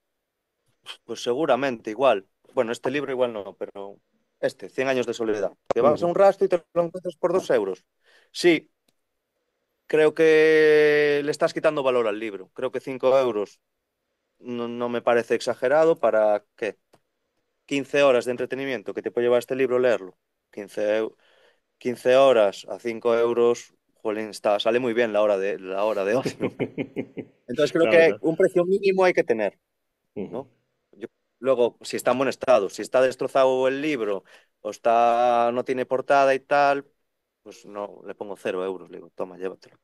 Pues seguramente igual. Bueno, este libro igual no, pero este, 100 años de soledad. Que vas a un rastro y te lo encuentras por dos euros. Sí, creo que le estás quitando valor al libro. Creo que cinco euros no, me parece exagerado para qué. 15 horas de entretenimiento que te puede llevar este libro leerlo. 15, horas a cinco euros sale muy bien la hora de, la hora de hoy. Entonces creo que un precio mínimo hay que tener, ¿no? luego, si está en buen estado, si está destrozado el libro o está, no tiene portada y tal, pues no, le pongo cero euros, le digo, toma, llévatelo.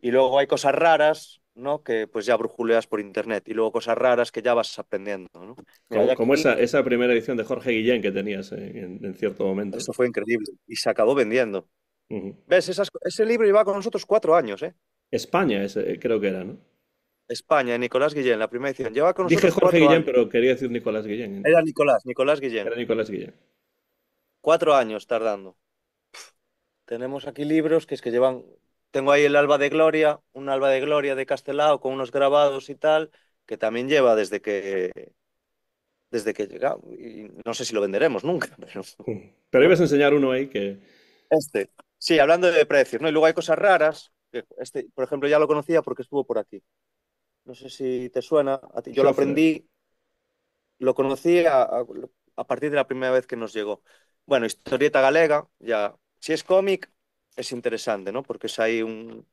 Y luego hay cosas raras, ¿no? Que pues ya brujuleas por internet. Y luego cosas raras que ya vas aprendiendo, Como, esa, primera edición de Jorge Guillén que tenías eh, en, en cierto momento. Eso fue increíble. Y se acabó vendiendo. ¿Ves? ese libro lleva con nosotros cuatro años, ¿eh? España, creo que era, ¿no? España, Nicolás Guillén, la primera edición. Lleva con nosotros Dije Jorge Guillén, pero quería decir Nicolás Guillén. ¿eh? Era Nicolás, Nicolás Guillén. Era Nicolás Guillén. Cuatro años tardando. tenemos aquí libros que es que llevan. Tengo ahí el Alba de Gloria, un Alba de Gloria de Castelao con unos grabados y tal, que también lleva desde que. Desde que llegamos. no sé si lo venderemos nunca, pero. Pero ibas a enseñar uno ahí que. Este. Sí, hablando de precios, ¿no? Y luego hay cosas raras. este, por ejemplo, ya lo conocía porque estuvo por aquí. No sé si te suena. A ti. Yo lo aprendí, lo conocí a, partir de la primera vez que nos llegó. Bueno, historieta galega, ya. Si es cómic, es interesante, ¿no? Porque es ahí un,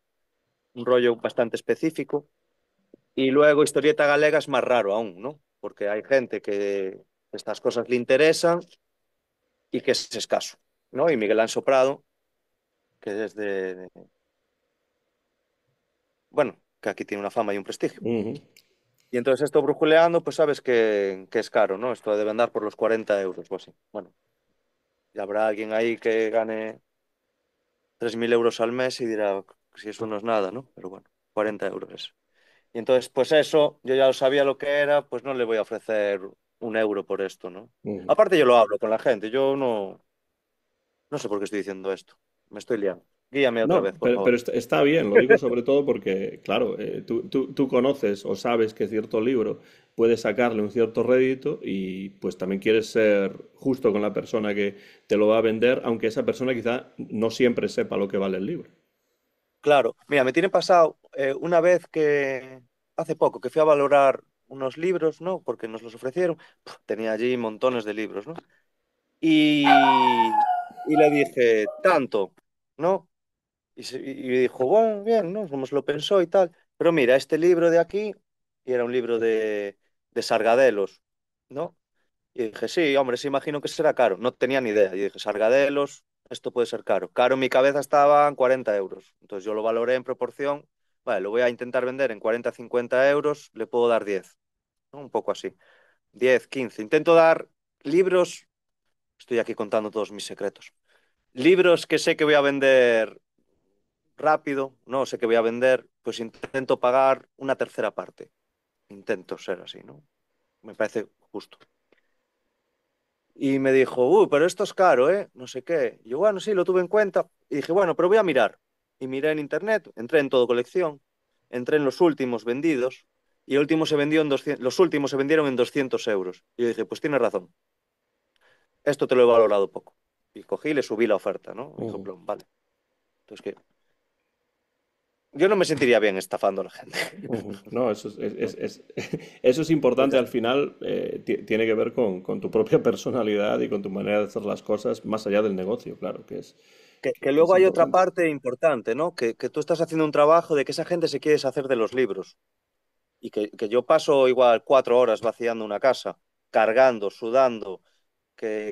rollo bastante específico. Y luego historieta galega es más raro aún, ¿no? Porque hay gente que estas cosas le interesan y que es escaso, ¿no? Y Miguel Anso Soprado que es de Bueno, que aquí tiene una fama y un prestigio. Y entonces esto brujuleando, pues sabes que, es caro, ¿no? Esto debe andar por los 40 euros o así. Bueno, y habrá alguien ahí que gane 3.000 euros al mes y dirá, si eso no es nada, ¿no? Pero bueno, 40 euros Y entonces, pues eso, yo ya lo sabía lo que era, pues no le voy a ofrecer un euro por esto, ¿no? Aparte yo lo hablo con la gente, yo no, no sé por qué estoy diciendo esto me estoy liando. Guíame otra vez, por pero, favor. pero está, bien, lo digo sobre todo porque, claro, eh, tú, conoces o sabes que cierto libro puede sacarle un cierto rédito y pues también quieres ser justo con la persona que te lo va a vender, aunque esa persona quizá no siempre sepa lo que vale el libro. Claro, mira, me tiene pasado eh, una vez que hace poco que fui a valorar unos libros, ¿no? Porque nos los ofrecieron, tenía allí montones de libros, ¿no? Y, y le dije, tanto, ¿no? Y, dijo, bueno, bien, ¿no? se lo pensó y tal. Pero mira, este libro de aquí, y era un libro de, de Sargadelos, ¿no? Y dije, sí, hombre, se imagino que será caro. No tenía ni idea. Y dije, Sargadelos, esto puede ser caro. Caro mi cabeza estaba en 40 euros. Entonces yo lo valoré en proporción. Vale, lo voy a intentar vender en 40, 50 euros, le puedo dar 10. Un poco así. 10, 15. Intento dar libros. Estoy aquí contando todos mis secretos. Libros que sé que voy a vender rápido, no sé que voy a vender, pues intento pagar una tercera parte. Intento ser así, ¿no? Me parece justo. Y me dijo, uy, pero esto es caro, ¿eh? No sé qué. yo, bueno, sí, lo tuve en cuenta. Y dije, bueno, pero voy a mirar. Y miré en internet, entré en todo colección, entré en los últimos vendidos y último se vendió en los últimos se vendieron en 200 euros. Y yo dije, pues tienes razón. Esto te lo he valorado poco. Y cogí y le subí la oferta, ¿no? Por ejemplo, vale. Entonces, ¿qué? Yo no me sentiría bien estafando a la gente. No, eso es, eso es importante. Al final eh, tiene que ver con, con, tu propia personalidad y con tu manera de hacer las cosas más allá del negocio, claro, que es... Que, luego hay otra parte importante, ¿no? Que, que, tú estás haciendo un trabajo de que esa gente se quiere deshacer de los libros. Y que, que yo paso igual cuatro horas vaciando una casa, cargando, sudando,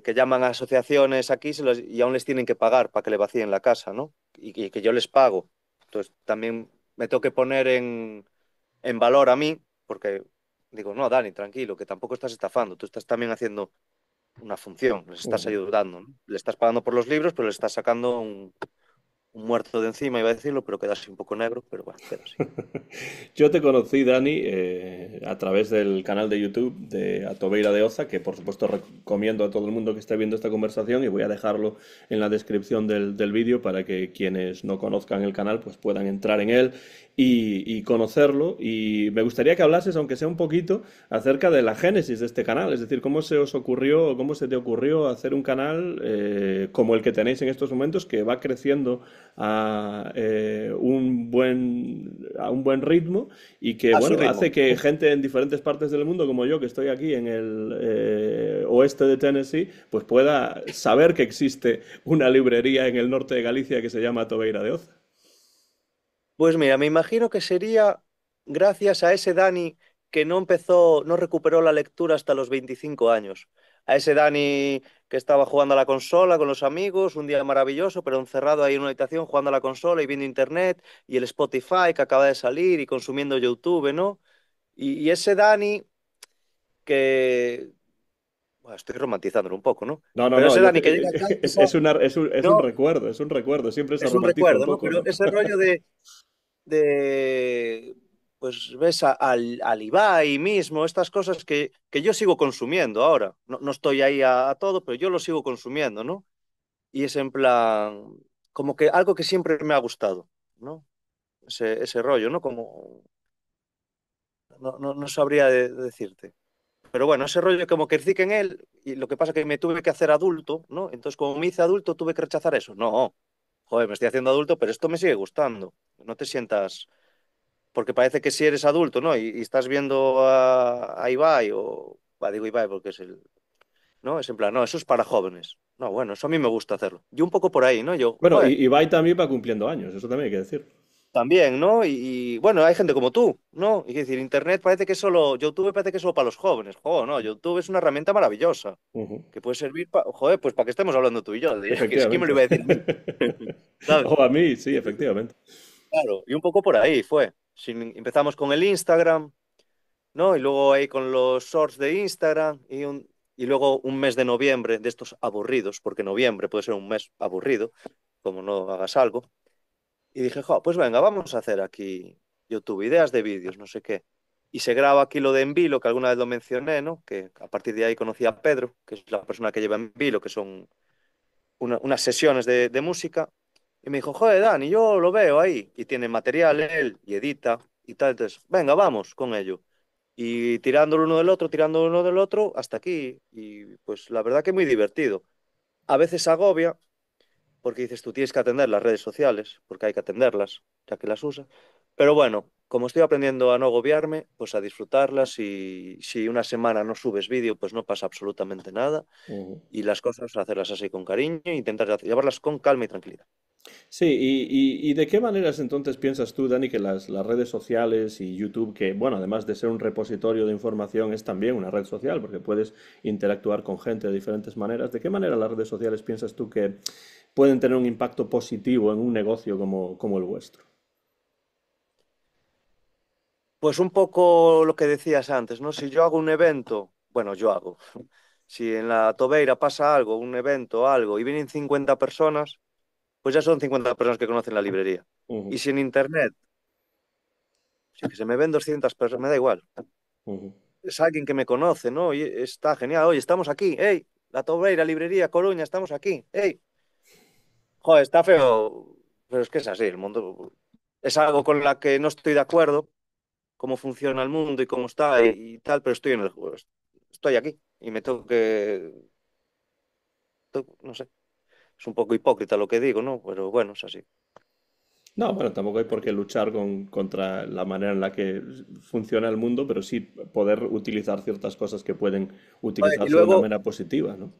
que, llaman a asociaciones aquí y aún les tienen que pagar para que le vacíen la casa, ¿no? Y, que yo les pago. Entonces también me tengo que poner en, en, valor a mí, porque digo, no, Dani, tranquilo, que tampoco estás estafando, tú estás también haciendo una función, les estás ayudando, le estás pagando por los libros, pero le estás sacando un, muerto de encima, iba a decirlo, pero quedarse un poco negro, pero bueno, pero así. Yo te conocí, Dani, eh, a través del canal de YouTube de Atobeira de Oza, que por supuesto recomiendo a todo el mundo que esté viendo esta conversación y voy a dejarlo en la descripción del, vídeo para que quienes no conozcan el canal pues puedan entrar en él y, conocerlo. Y me gustaría que hablases, aunque sea un poquito, acerca de la génesis de este canal, es decir, cómo se os ocurrió, cómo se te ocurrió hacer un canal eh, como el que tenéis en estos momentos, que va creciendo a, eh, un buen, a un buen ritmo y que bueno, hace que gente en diferentes partes del mundo, como yo que estoy aquí en el eh, oeste de Tennessee, pues pueda saber que existe una librería en el norte de Galicia que se llama Tobeira de Oza. Pues mira, me imagino que sería gracias a ese Dani que no empezó, no recuperó la lectura hasta los 25 años. A ese Dani que estaba jugando a la consola con los amigos, un día maravilloso, pero encerrado ahí en una habitación jugando a la consola y viendo internet y el Spotify que acaba de salir y consumiendo YouTube, ¿no? Y, ese Dani que... estoy romantizándolo un poco, ¿no? No, no, no, es, un, recuerdo, es un recuerdo, siempre es un recuerdo, un recuerdo, Pero ese rollo de pues ves al, al, Ibai mismo, estas cosas que, yo sigo consumiendo ahora. No, estoy ahí a, todo, pero yo lo sigo consumiendo, ¿no? Y es en plan, como que algo que siempre me ha gustado, ¿no? Ese, rollo, ¿no? Como... No, no, sabría decirte. Pero bueno, ese rollo como que crecí en él, y lo que pasa es que me tuve que hacer adulto, ¿no? Entonces, como me hice adulto, tuve que rechazar eso. No, joder, me estoy haciendo adulto, pero esto me sigue gustando. No te sientas porque parece que si eres adulto, ¿no? Y, estás viendo a, Ibai, o digo Ibai porque es el. ¿No? Es en plan, no, eso es para jóvenes. No, bueno, eso a mí me gusta hacerlo. Yo un poco por ahí, ¿no? Yo, bueno, Ibai también va cumpliendo años, eso también hay que decir. También, ¿no? Y, bueno, hay gente como tú, ¿no? Y decir, Internet parece que solo, YouTube parece que es solo para los jóvenes. Joder, no, YouTube es una herramienta maravillosa que puede servir, para, joder, pues para que estemos hablando tú y yo. Es que me lo iba a decir. Joder a mí, sí, efectivamente. Claro, y un poco por ahí fue empezamos con el Instagram, ¿no? Y luego ahí con los shorts de Instagram y, un, y luego un mes de noviembre de estos aburridos, porque noviembre puede ser un mes aburrido, como no hagas algo. Y dije, pues venga, vamos a hacer aquí YouTube, ideas de vídeos, no sé qué. Y se graba aquí lo de Envilo, que alguna vez lo mencioné, ¿no? Que a partir de ahí conocí a Pedro, que es la persona que lleva Envilo, que son unas sesiones de, de música y me dijo, joder, Dani, yo lo veo ahí. Y tiene material él y edita y tal. Entonces, venga, vamos con ello. Y tirándolo uno del otro, tirando uno del otro, hasta aquí. Y pues la verdad que muy divertido. A veces agobia, porque dices, tú tienes que atender las redes sociales, porque hay que atenderlas, ya que las usas. Pero bueno, como estoy aprendiendo a no agobiarme, pues a disfrutarlas y si una semana no subes vídeo, pues no pasa absolutamente nada. Y las cosas hacerlas así con cariño e intentar llevarlas con calma y tranquilidad. Sí, y, de qué maneras entonces piensas tú, Dani, que las, redes sociales y YouTube, que bueno, además de ser un repositorio de información, es también una red social, porque puedes interactuar con gente de diferentes maneras, ¿de qué manera las redes sociales piensas tú que pueden tener un impacto positivo en un negocio como el vuestro? Pues un poco lo que decías antes, ¿no? Si yo hago un evento, bueno, yo hago. Si en la Tobeira pasa algo, un evento, algo, y vienen 50 personas, pues ya son 50 personas que conocen la librería. Y si en Internet, si que se me ven 200 personas, me da igual. Es alguien que me conoce, ¿no? Y está genial. Oye, estamos aquí, ¡ey! La Tobeira, Librería, Coruña, estamos aquí, ¡ey! Joder, está feo, pero es que es así, el mundo es algo con la que no estoy de acuerdo, cómo funciona el mundo y cómo está y, tal, pero estoy en el juego, pues, estoy aquí y me tengo que, no sé, es un poco hipócrita lo que digo, ¿no? Pero bueno, es así. No, bueno, tampoco hay por qué luchar contra la manera en la que funciona el mundo, pero sí poder utilizar ciertas cosas que pueden utilizarse de una manera positiva, ¿no?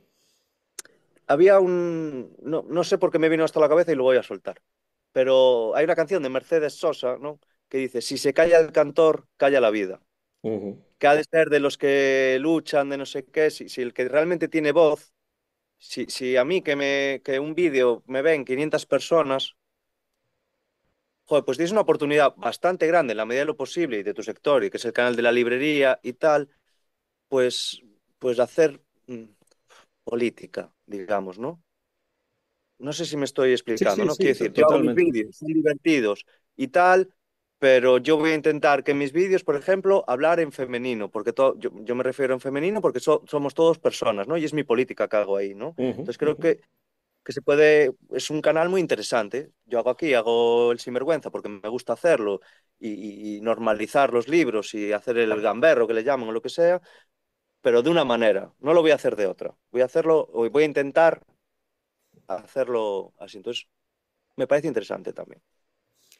Había un... No, no, sé por qué me vino hasta la cabeza y lo voy a soltar, pero hay una canción de Mercedes Sosa, ¿no? que dice, si se calla el cantor, calla la vida. Que ha de ser de los que luchan, de no sé qué, si, si el que realmente tiene voz, si, a mí que, me, que un vídeo me ven 500 personas, pues tienes una oportunidad bastante grande en la medida de lo posible y de tu sector, y que es el canal de la librería y tal, pues, pues hacer mm, política, digamos, ¿no? No sé si me estoy explicando, ¿no? Quiero decir, yo vídeos, son divertidos y tal, pero yo voy a intentar que mis vídeos, por ejemplo, hablar en femenino, porque yo, me refiero en femenino porque somos todos personas, ¿no? Y es mi política que hago ahí, ¿no? Entonces creo que, se puede, es un canal muy interesante. Yo hago aquí, hago el sinvergüenza porque me gusta hacerlo y, normalizar los libros y hacer el gamberro que le llaman o lo que sea, pero de una manera, no lo voy a hacer de otra. Voy a hacerlo, voy a intentar hacerlo así. Entonces, me parece interesante también.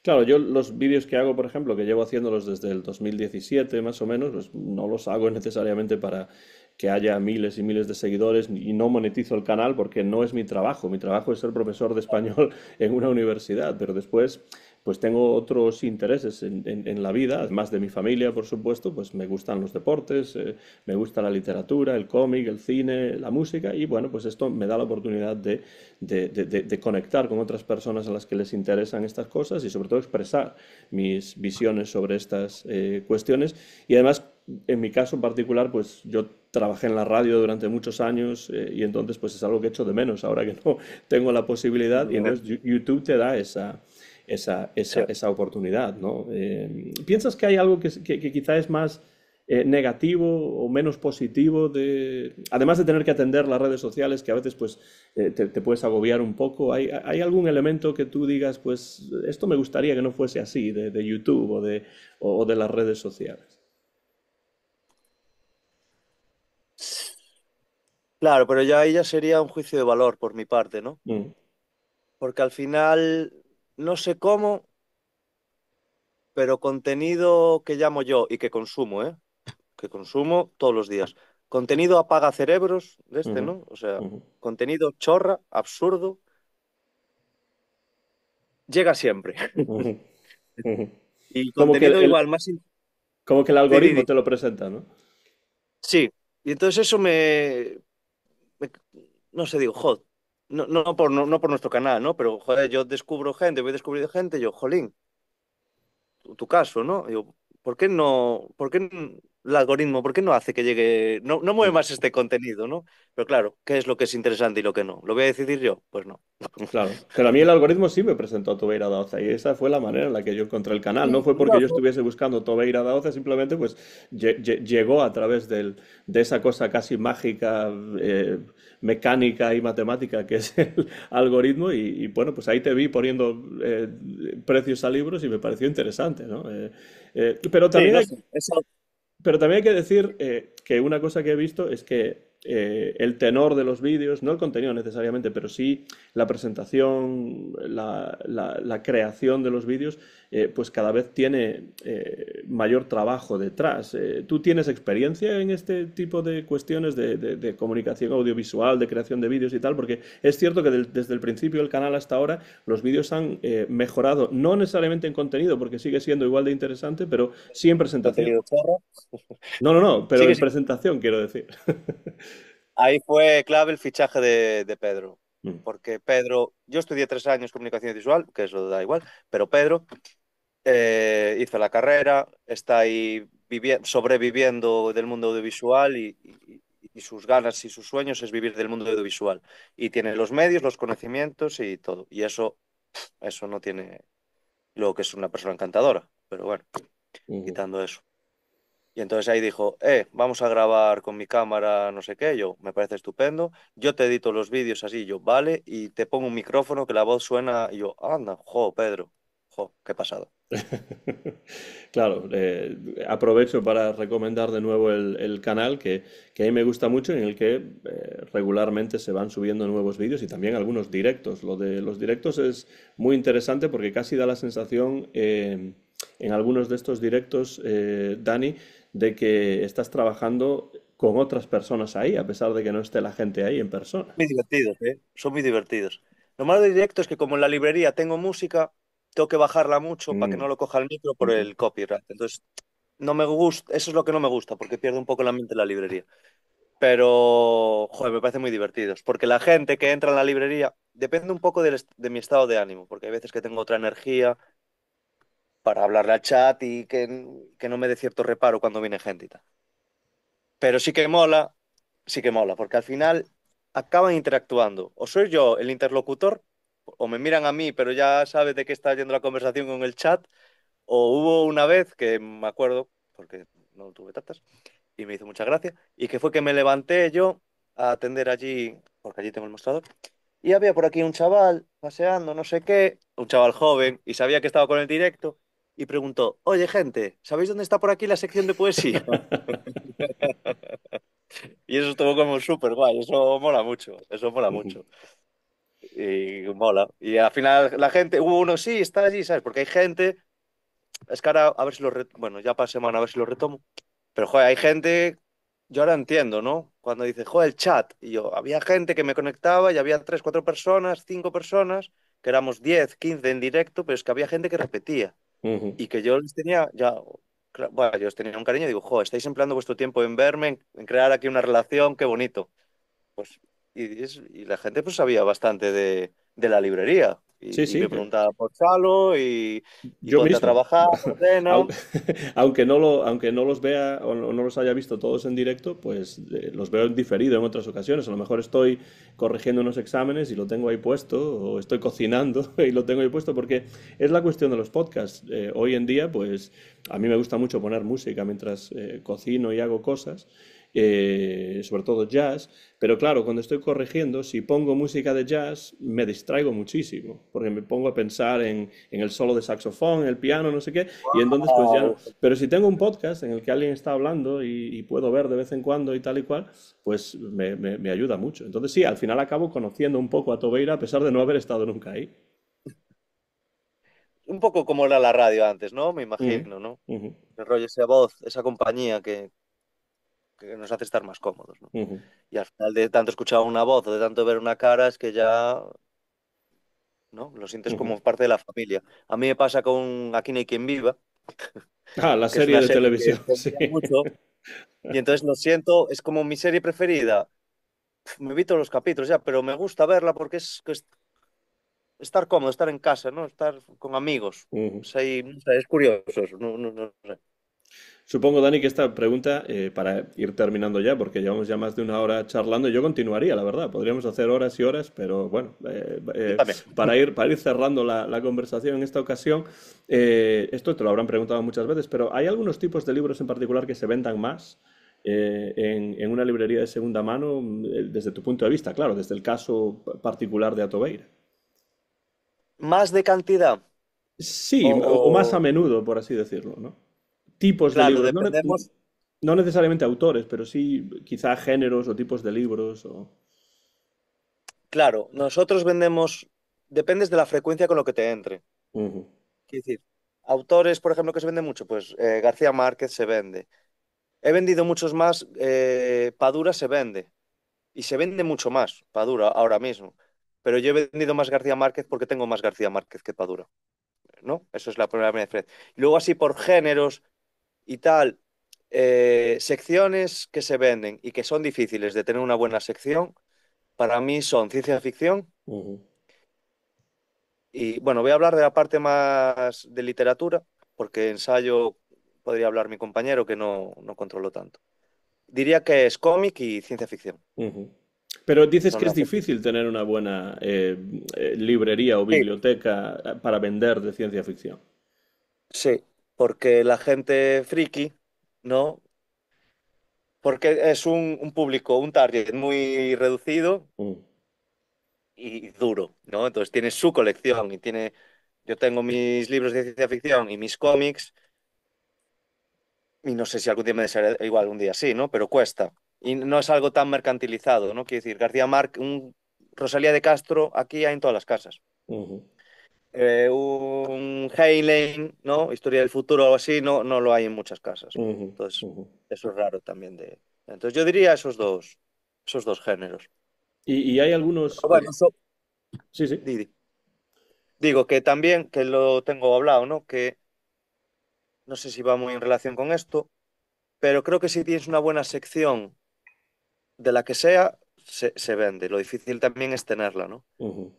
Claro, yo los vídeos que hago, por ejemplo, que llevo haciéndolos desde el 2017 más o menos, pues, no los hago necesariamente para que haya miles y miles de seguidores y no monetizo el canal porque no es mi trabajo. Mi trabajo es ser profesor de español en una universidad, pero después pues tengo otros intereses en, la vida, además de mi familia, por supuesto, pues me gustan los deportes, eh, me gusta la literatura, el cómic, el cine, la música, y bueno, pues esto me da la oportunidad de, conectar con otras personas a las que les interesan estas cosas y sobre todo expresar mis visiones sobre estas eh, cuestiones. Y además, en mi caso en particular, pues yo trabajé en la radio durante muchos años eh, y entonces pues es algo que echo de menos ahora que no tengo la posibilidad y entonces YouTube te da esa esa, oportunidad. ¿no? Eh, ¿Piensas que hay algo que, que, quizá es más eh, negativo o menos positivo, de, además de tener que atender las redes sociales, que a veces pues, eh, te, puedes agobiar un poco? ¿Hay, algún elemento que tú digas, pues esto me gustaría que no fuese así, de, YouTube o de, las redes sociales? Claro, pero ya ahí ya sería un juicio de valor por mi parte, ¿no? Mm. Porque al final no sé cómo, pero contenido que llamo yo y que consumo, ¿eh? Que consumo todos los días. Contenido apaga cerebros de este, ¿no? O sea, contenido chorra, absurdo. Llega siempre. y contenido igual, más. Como que el algoritmo te lo presenta, ¿no? Sí. Y entonces eso me. no sé, digo, hot no, no, por, no, por nuestro canal, ¿no? Pero, joder, yo descubro gente, voy descubrir gente, yo, jolín, tu, tu caso, ¿no? Yo, ¿por qué no, por qué el algoritmo, ¿por qué no hace que llegue, no, mueve más este contenido, ¿no? Pero claro, ¿qué es lo que es interesante y lo que no? ¿Lo voy a decidir yo? Pues no. Claro, pero a mí el algoritmo sí me presentó a Tobeira Daoza y esa fue la manera en la que yo encontré el canal, no fue porque yo estuviese buscando Tobeira Daoza, simplemente pues llegó a través del, de esa cosa casi mágica, eh, mecánica y matemática que es el algoritmo y, bueno, pues ahí te vi poniendo eh, precios a libros y me pareció interesante, ¿no? Eh, pero también pero también hay que decir eh, que una cosa que he visto es que eh, el tenor de los vídeos, no el contenido necesariamente, pero sí la presentación, la, creación de los vídeos, eh, pues cada vez tiene eh, mayor trabajo detrás. ¿Tú tienes experiencia en este tipo de cuestiones de, comunicación audiovisual, de creación de vídeos y tal? Porque es cierto que desde el principio del canal hasta ahora los vídeos han mejorado, no necesariamente en contenido, porque sigue siendo igual de interesante, pero sí en presentación. No, no, no, pero en presentación quiero decir. ahí fue clave el fichaje de, Pedro. Mm. Porque Pedro, yo estudié tres años comunicación visual, que eso da igual, pero Pedro eh, hizo la carrera, está ahí sobreviviendo del mundo audiovisual y, sus ganas y sus sueños es vivir del mundo audiovisual. Y tiene los medios, los conocimientos y todo. Y eso, eso no tiene lo que es una persona encantadora, pero bueno, quitando eso. Y entonces ahí dijo, eh, vamos a grabar con mi cámara, no sé qué, yo, me parece estupendo, yo te edito los vídeos así, yo, vale, y te pongo un micrófono que la voz suena, y yo, anda, jo, Pedro, jo, qué pasado. claro, eh, aprovecho para recomendar de nuevo el, canal que, que, a mí me gusta mucho, en el que eh, regularmente se van subiendo nuevos vídeos y también algunos directos. Lo de los directos es muy interesante porque casi da la sensación, eh, en algunos de estos directos, Dani, de que estás trabajando con otras personas ahí, a pesar de que no esté la gente ahí en persona. Muy divertidos, ¿eh? Son muy divertidos. Lo malo de directo es que como en la librería tengo música, tengo que bajarla mucho para que mm. no lo coja el micro por el copyright. Entonces, no me gusta, eso es lo que no me gusta, porque pierdo un poco la mente la librería. Pero, joder, me parece muy divertidos, porque la gente que entra en la librería depende un poco de mi estado de ánimo, porque hay veces que tengo otra energía, para hablarle al chat y que, no me dé cierto reparo cuando viene gente y tal. Pero sí que mola, sí que mola, porque al final acaban interactuando. O soy yo el interlocutor, o me miran a mí, pero ya sabes de qué está yendo la conversación con el chat, o hubo una vez que me acuerdo, porque no tuve tantas, y me hizo mucha gracia, y que fue que me levanté yo a atender allí, porque allí tengo el mostrador, y había por aquí un chaval paseando, no sé qué, un chaval joven, y sabía que estaba con el directo, y preguntó, oye gente, ¿sabéis dónde está por aquí la sección de poesía? y eso estuvo como súper guay, eso mola mucho, eso mola mucho. Y mola. Y al final la gente, hubo uno, sí, está allí, ¿sabes? Porque hay gente, es que ahora a ver si lo, retomo, bueno, ya pasé, semana a ver si lo retomo, pero joder, hay gente, yo ahora entiendo, ¿no? Cuando dice, joder, el chat, y yo, había gente que me conectaba y había tres, cuatro personas, cinco personas, que éramos 10, 15 en directo, pero es que había gente que repetía y que yo les tenía ya, bueno, yo tenía un cariño, digo, jo, estáis empleando vuestro tiempo en verme, en, crear aquí una relación, qué bonito. Pues, y, la gente pues sabía bastante de la librería, sí, y sí. me preguntaba por Chalo y, yo voy trabajar. aunque, no lo, aunque no los vea o no los haya visto todos en directo, pues eh, los veo diferido en otras ocasiones. A lo mejor estoy corrigiendo unos exámenes y lo tengo ahí puesto, o estoy cocinando y lo tengo ahí puesto, porque es la cuestión de los podcasts. Eh, hoy en día, pues a mí me gusta mucho poner música mientras eh, cocino y hago cosas. Eh, sobre todo jazz, pero claro, cuando estoy corrigiendo, si pongo música de jazz, me distraigo muchísimo, porque me pongo a pensar en, el solo de saxofón, el piano, no sé qué, y entonces pues ya Pero si tengo un podcast en el que alguien está hablando y, puedo ver de vez en cuando y tal y cual, pues me, ayuda mucho. Entonces sí, al final acabo conociendo un poco a Tobeira a pesar de no haber estado nunca ahí un poco como era la radio antes, ¿no? Me imagino, ¿no? esa voz, esa compañía que, que nos hace estar más cómodos. Y al final de tanto escuchar una voz o de tanto ver una cara es que ya ¿no? lo sientes como parte de la familia. A mí me pasa con Aquí no hay quien viva. Ah, la serie de televisión. Sí. y entonces lo siento, es como mi serie preferida. Me evito los capítulos ya, pero me gusta verla porque es, estar cómodo, estar en casa, ¿no? Estar con amigos. es curioso no sé. Supongo, Dani, que esta pregunta, eh, para ir terminando ya, porque llevamos ya más de una hora charlando, yo continuaría, la verdad. Podríamos hacer horas y horas, pero bueno, eh, eh, para, ir, para ir cerrando la, conversación en esta ocasión, esto te lo habrán preguntado muchas veces, pero ¿hay algunos tipos de libros en particular que se vendan más? en, una librería de segunda mano desde tu punto de vista, claro, desde el caso particular de Atobeira. ¿Más de cantidad? Sí, o más a menudo, por así decirlo, ¿no? tipos de libros. No, necesariamente autores, pero sí quizá géneros o tipos de libros. Claro, nosotros vendemos, dependes de la frecuencia con lo que te entre. decir, autores, por ejemplo, que se vende mucho, pues eh, García Márquez se vende. He vendido muchos más, eh, Padura se vende. Y se vende mucho más, Padura, ahora mismo. Pero yo he vendido más García Márquez porque tengo más García Márquez que Padura. ¿No? Eso es la primera diferencia. Luego, así por géneros, y tal, eh, secciones que se venden y que son difíciles de tener una buena sección, para mí son ciencia ficción. Y bueno, voy a hablar de la parte más de literatura, porque ensayo podría hablar mi compañero que no, no controlo tanto. Diría que es cómic y ciencia ficción. Pero dices que es difícil tener una buena eh, eh, librería o biblioteca para vender de ciencia ficción. Sí, porque la gente friki, ¿no? Porque es un, público, un target muy reducido mm. y duro, ¿no? Entonces tiene su colección y tiene, yo tengo mis libros de ciencia ficción y mis cómics y no sé si algún día me desearé, igual un día sí, ¿no? Pero cuesta. Y no es algo tan mercantilizado, ¿no? Quiero decir, García Marc, Rosalía de Castro aquí hay en todas las casas. Eh, un Heinlein, ¿no? Historia del futuro o algo así, no, no lo hay en muchas casas. Entonces, eso es raro también de. Entonces yo diría esos dos, esos dos géneros. Y, hay algunos. Ah, sí, sí. Didi. Digo que también, que lo tengo hablado, ¿no? Que no sé si va muy en relación con esto, pero creo que si tienes una buena sección de la que sea, se, vende. Lo difícil también es tenerla, ¿no?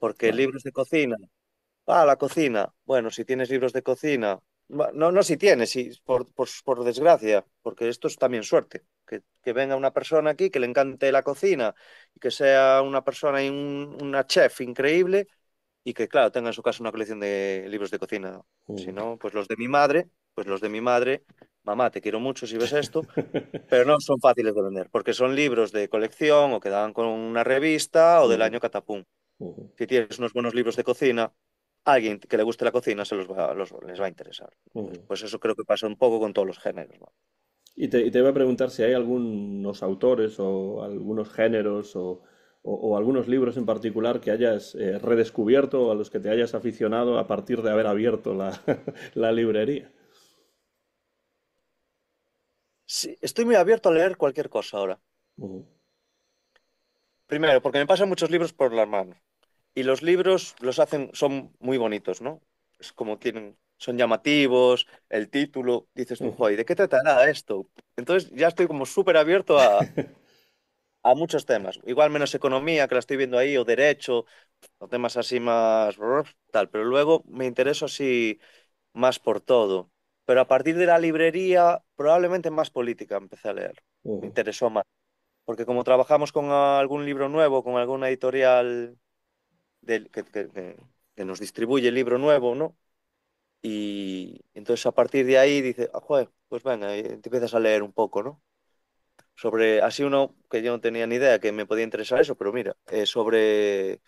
Porque libros de cocina, Ah, la cocina. Bueno, si tienes libros de cocina. No, no si tienes, si, por, desgracia, porque esto es también suerte. Que, venga una persona aquí que le encante la cocina y que sea una persona y un, una chef increíble y que, claro, tenga en su casa una colección de libros de cocina. Mm. Si no, pues los de mi madre, pues los de mi madre, mamá, te quiero mucho si ves esto, pero no son fáciles de vender, porque son libros de colección o que dan con una revista o del mm. año catapum. Mm. Si tienes unos buenos libros de cocina, alguien que le guste la cocina se los va, les va a interesar. Pues eso creo que pasa un poco con todos los géneros. Y, te, iba a preguntar si hay algunos autores o algunos géneros o, algunos libros en particular que hayas eh, redescubierto o a los que te hayas aficionado a partir de haber abierto la, librería. Sí, estoy muy abierto a leer cualquier cosa ahora. Primero, porque me pasan muchos libros por las manos. Y los libros los hacen, son muy bonitos, ¿no? Es como tienen, son llamativos, el título, dices tú, ¿de qué tratará esto? Entonces ya estoy como súper abierto a, a muchos temas. Igual menos economía, que la estoy viendo ahí, o derecho, o temas así más tal. Pero luego me intereso así más por todo. Pero a partir de la librería, probablemente más política empecé a leer. Me interesó más. Porque como trabajamos con algún libro nuevo, con alguna editorial que, que, nos distribuye el libro nuevo, ¿no? Y entonces a partir de ahí dice, ah, pues venga, eh, te empiezas a leer un poco, ¿no? Sobre, así uno que yo no tenía ni idea que me podía interesar eso, pero mira, eh, sobre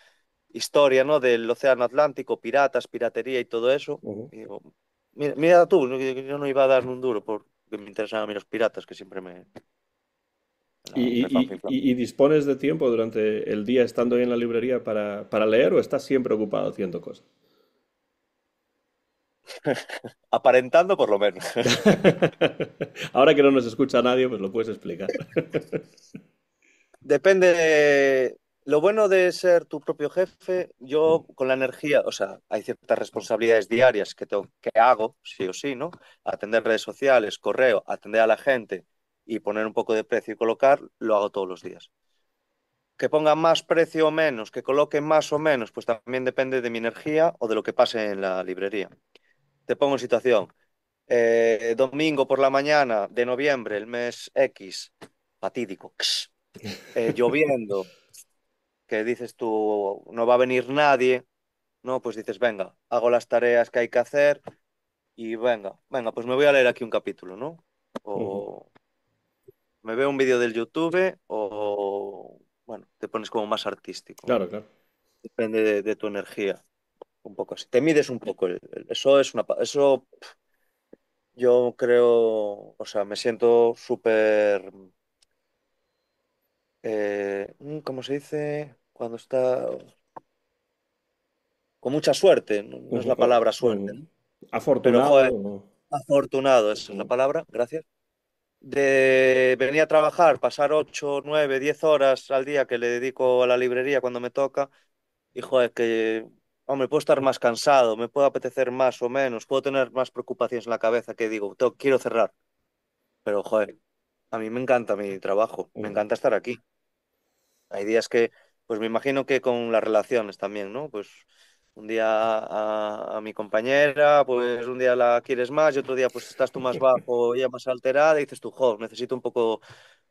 historia, ¿no? Del océano Atlántico, piratas, piratería y todo eso. mira, mira, tú, yo no iba a dar un duro porque me interesaban a mí los piratas, que siempre me, y, dispones de tiempo durante el día estando ahí en la librería para, para leer o estás siempre ocupado haciendo cosas? Aparentando por lo menos. Ahora que no nos escucha nadie, pues lo puedes explicar. Depende. De... Lo bueno de ser tu propio jefe, yo mm. con la energía, o sea, hay ciertas responsabilidades diarias que, tengo, que hago, sí o sí, ¿no? Atender redes sociales, correo, atender a la gente, y poner un poco de precio y colocar, lo hago todos los días. Que ponga más precio o menos, que coloque más o menos, pues también depende de mi energía o de lo que pase en la librería. Te pongo en situación. Eh, domingo por la mañana de noviembre, el mes X, patídico, eh, lloviendo, que dices tú, no va a venir nadie, ¿no? Pues dices, venga, hago las tareas que hay que hacer y venga, venga, pues me voy a leer aquí un capítulo, ¿no? me veo un vídeo del YouTube o, bueno, te pones como más artístico. Claro, claro. Depende de, tu energía. Un poco así. Te mides un poco. Eso es una. Eso. Yo creo. O sea, me siento súper. Eh, mm, ¿Cómo se dice? Cuando está. Con mucha suerte. No, es la palabra suerte. Afortunado. afortunado, es la palabra. Gracias de venir a trabajar, pasar ocho, nueve, diez horas al día que le dedico a la librería cuando me toca, y joder, que hombre, puedo estar más cansado, me puedo apetecer más o menos, puedo tener más preocupaciones en la cabeza que digo, quiero cerrar. Pero joder, a mí me encanta mi trabajo, me mm. encanta estar aquí. Hay días que, pues me imagino que con las relaciones también, ¿no? Pues un día a, mi compañera, pues un día la quieres más y otro día pues estás tú más bajo, ya más alterada y dices tú, jo, necesito un poco,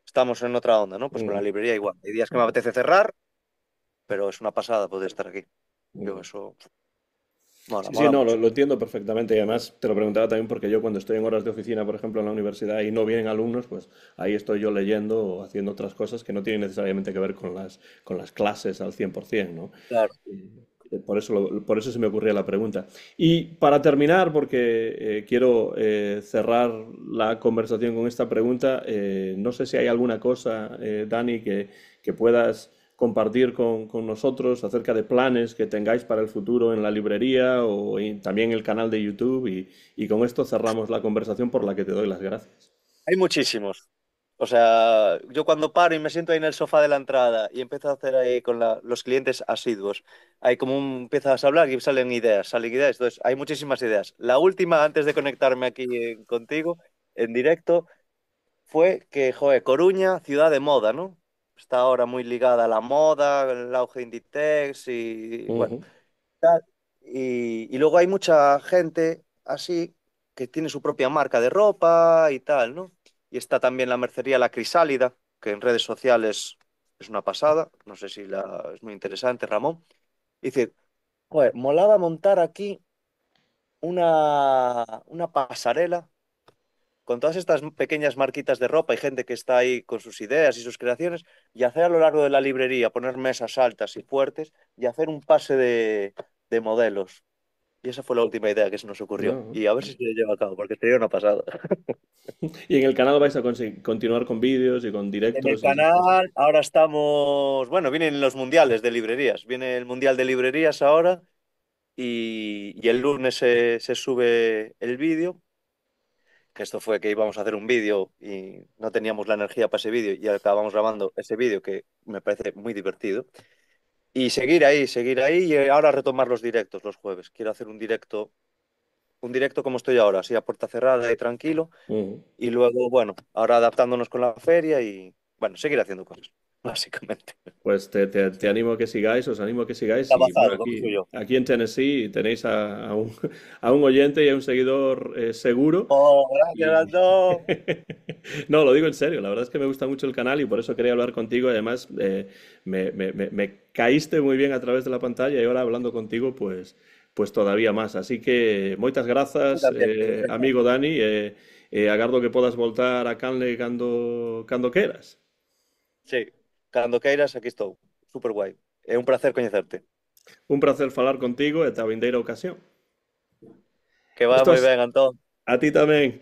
estamos en otra onda, ¿no? Pues con la mm. librería igual. Hay días que me apetece cerrar, pero es una pasada poder estar aquí. Yo mm. eso... sí, sí, no, lo, entiendo perfectamente y además te lo preguntaba también porque yo cuando estoy en horas de oficina, por ejemplo, en la universidad y no vienen alumnos, pues ahí estoy yo leyendo o haciendo otras cosas que no tienen necesariamente que ver con las, con las clases al 100%, ¿no? Claro. Y... Eh, por eso, por eso se me ocurría la pregunta. Y para terminar, porque eh, quiero eh, cerrar la conversación con esta pregunta, no sé si hay alguna cosa, Dani, que, puedas compartir con, nosotros acerca de planes que tengáis para el futuro en la librería o también también el canal de YouTube. y con esto cerramos la conversación por la que te doy las gracias. Hay muchísimos, o sea, yo cuando paro y me siento ahí en el sofá de la entrada y empiezo a hacer ahí con los clientes asiduos, Ahí como empiezas a hablar y salen ideas, salen ideas. Entonces, hay muchísimas ideas. La última, antes de conectarme aquí eh, contigo, en directo, fue que, joder, Coruña, ciudad de moda, ¿no? Está ahora muy ligada a la moda, el auge de Inditex y, bueno, y, y luego hay mucha gente así que tiene su propia marca de ropa y tal, ¿no? Y está también la mercería La Crisálida, que en redes sociales es una pasada. No sé si es muy interesante, Ramón. Y decir, joder, molaba montar aquí una, pasarela con todas estas pequeñas marquitas de ropa y gente que está ahí con sus ideas y sus creaciones, y hacer a lo largo de la librería, poner mesas altas y fuertes y hacer un pase de, de modelos. Y esa fue la última idea que se nos ocurrió. Y a ver si se lleva a cabo, porque el no ha pasado. y en el canal vais a continuar con vídeos y con directos. En el canal ahora estamos, bueno, vienen los mundiales de librerías. Viene el mundial de librerías ahora y, y el lunes se, se sube el vídeo. Que esto fue que íbamos a hacer un vídeo y no teníamos la energía para ese vídeo y acabamos grabando ese vídeo que me parece muy divertido. Y seguir ahí, seguir ahí y eh, ahora retomar los directos los jueves. Quiero hacer un directo, un directo como estoy ahora, así a puerta cerrada y tranquilo. Y luego, bueno, ahora adaptándonos con la feria y, bueno, seguir haciendo cosas. básicamente. Pues te, animo a que sigáis, os animo a que sigáis. aquí, aquí, en Tennessee tenéis a, un, a, un, oyente y a un seguidor eh, seguro. ¡Oh, gracias, No, lo digo en serio, la verdad es que me gusta mucho el canal y por eso quería hablar contigo. Además, eh, me, caíste muy bien a través de la pantalla y ahora hablando contigo, pues, pues todavía más. Así que, muchas gracias, eh, amigo Dani. agardo que puedas voltar a Canle cuando, cuando quieras. Sí cando queiras, aquí estoy. Super guay. Es un placer conocerte. Un placer hablar contigo esta ocasión. Que va muy bien, Antón. A ti también.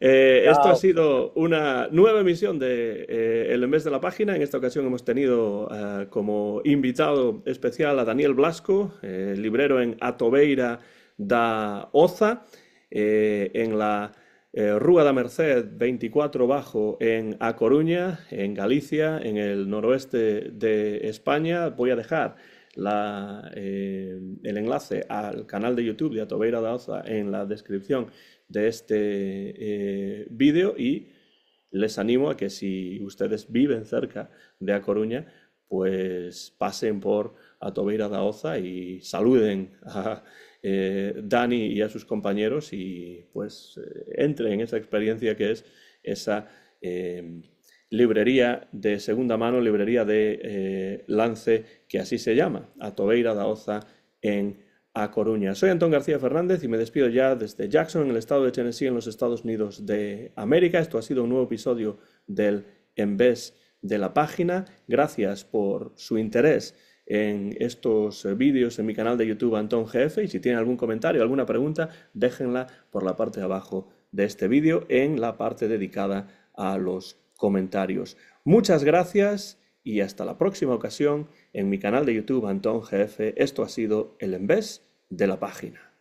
Eh, esto ha sido una nueva emisión de eh, El vez de la Página. En esta ocasión hemos tenido eh, como invitado especial a Daniel Blasco, librero en Atobeira da Oza, en la eh, Rúa da Merced 24 bajo en A Coruña, en Galicia, en el noroeste de España. Voy a dejar eh, el enlace al canal de YouTube de Atobeira da Oza en la descripción de este eh, vídeo y les animo a que si ustedes viven cerca de A Coruña, pues pasen por Atobeira da Oza y saluden a eh, Dani y a sus compañeros y pues eh, entre en esa experiencia que es esa eh, librería de segunda mano, librería de lance que así se llama, A Toveira da Oza en A Coruña. Soy Antón García Fernández y me despido ya desde Jackson, en el estado de Tennessee, en los Estados Unidos de América. Esto ha sido un nuevo episodio del En vez de la página. Gracias por su interés en estos eh, vídeos en mi canal de YouTube Antón GF y si tienen algún comentario, alguna pregunta, déjenla por la parte de abajo de este vídeo en la parte dedicada a los comentarios. Muchas gracias y hasta la próxima ocasión en mi canal de YouTube Antón GF. Esto ha sido el Embés de la página.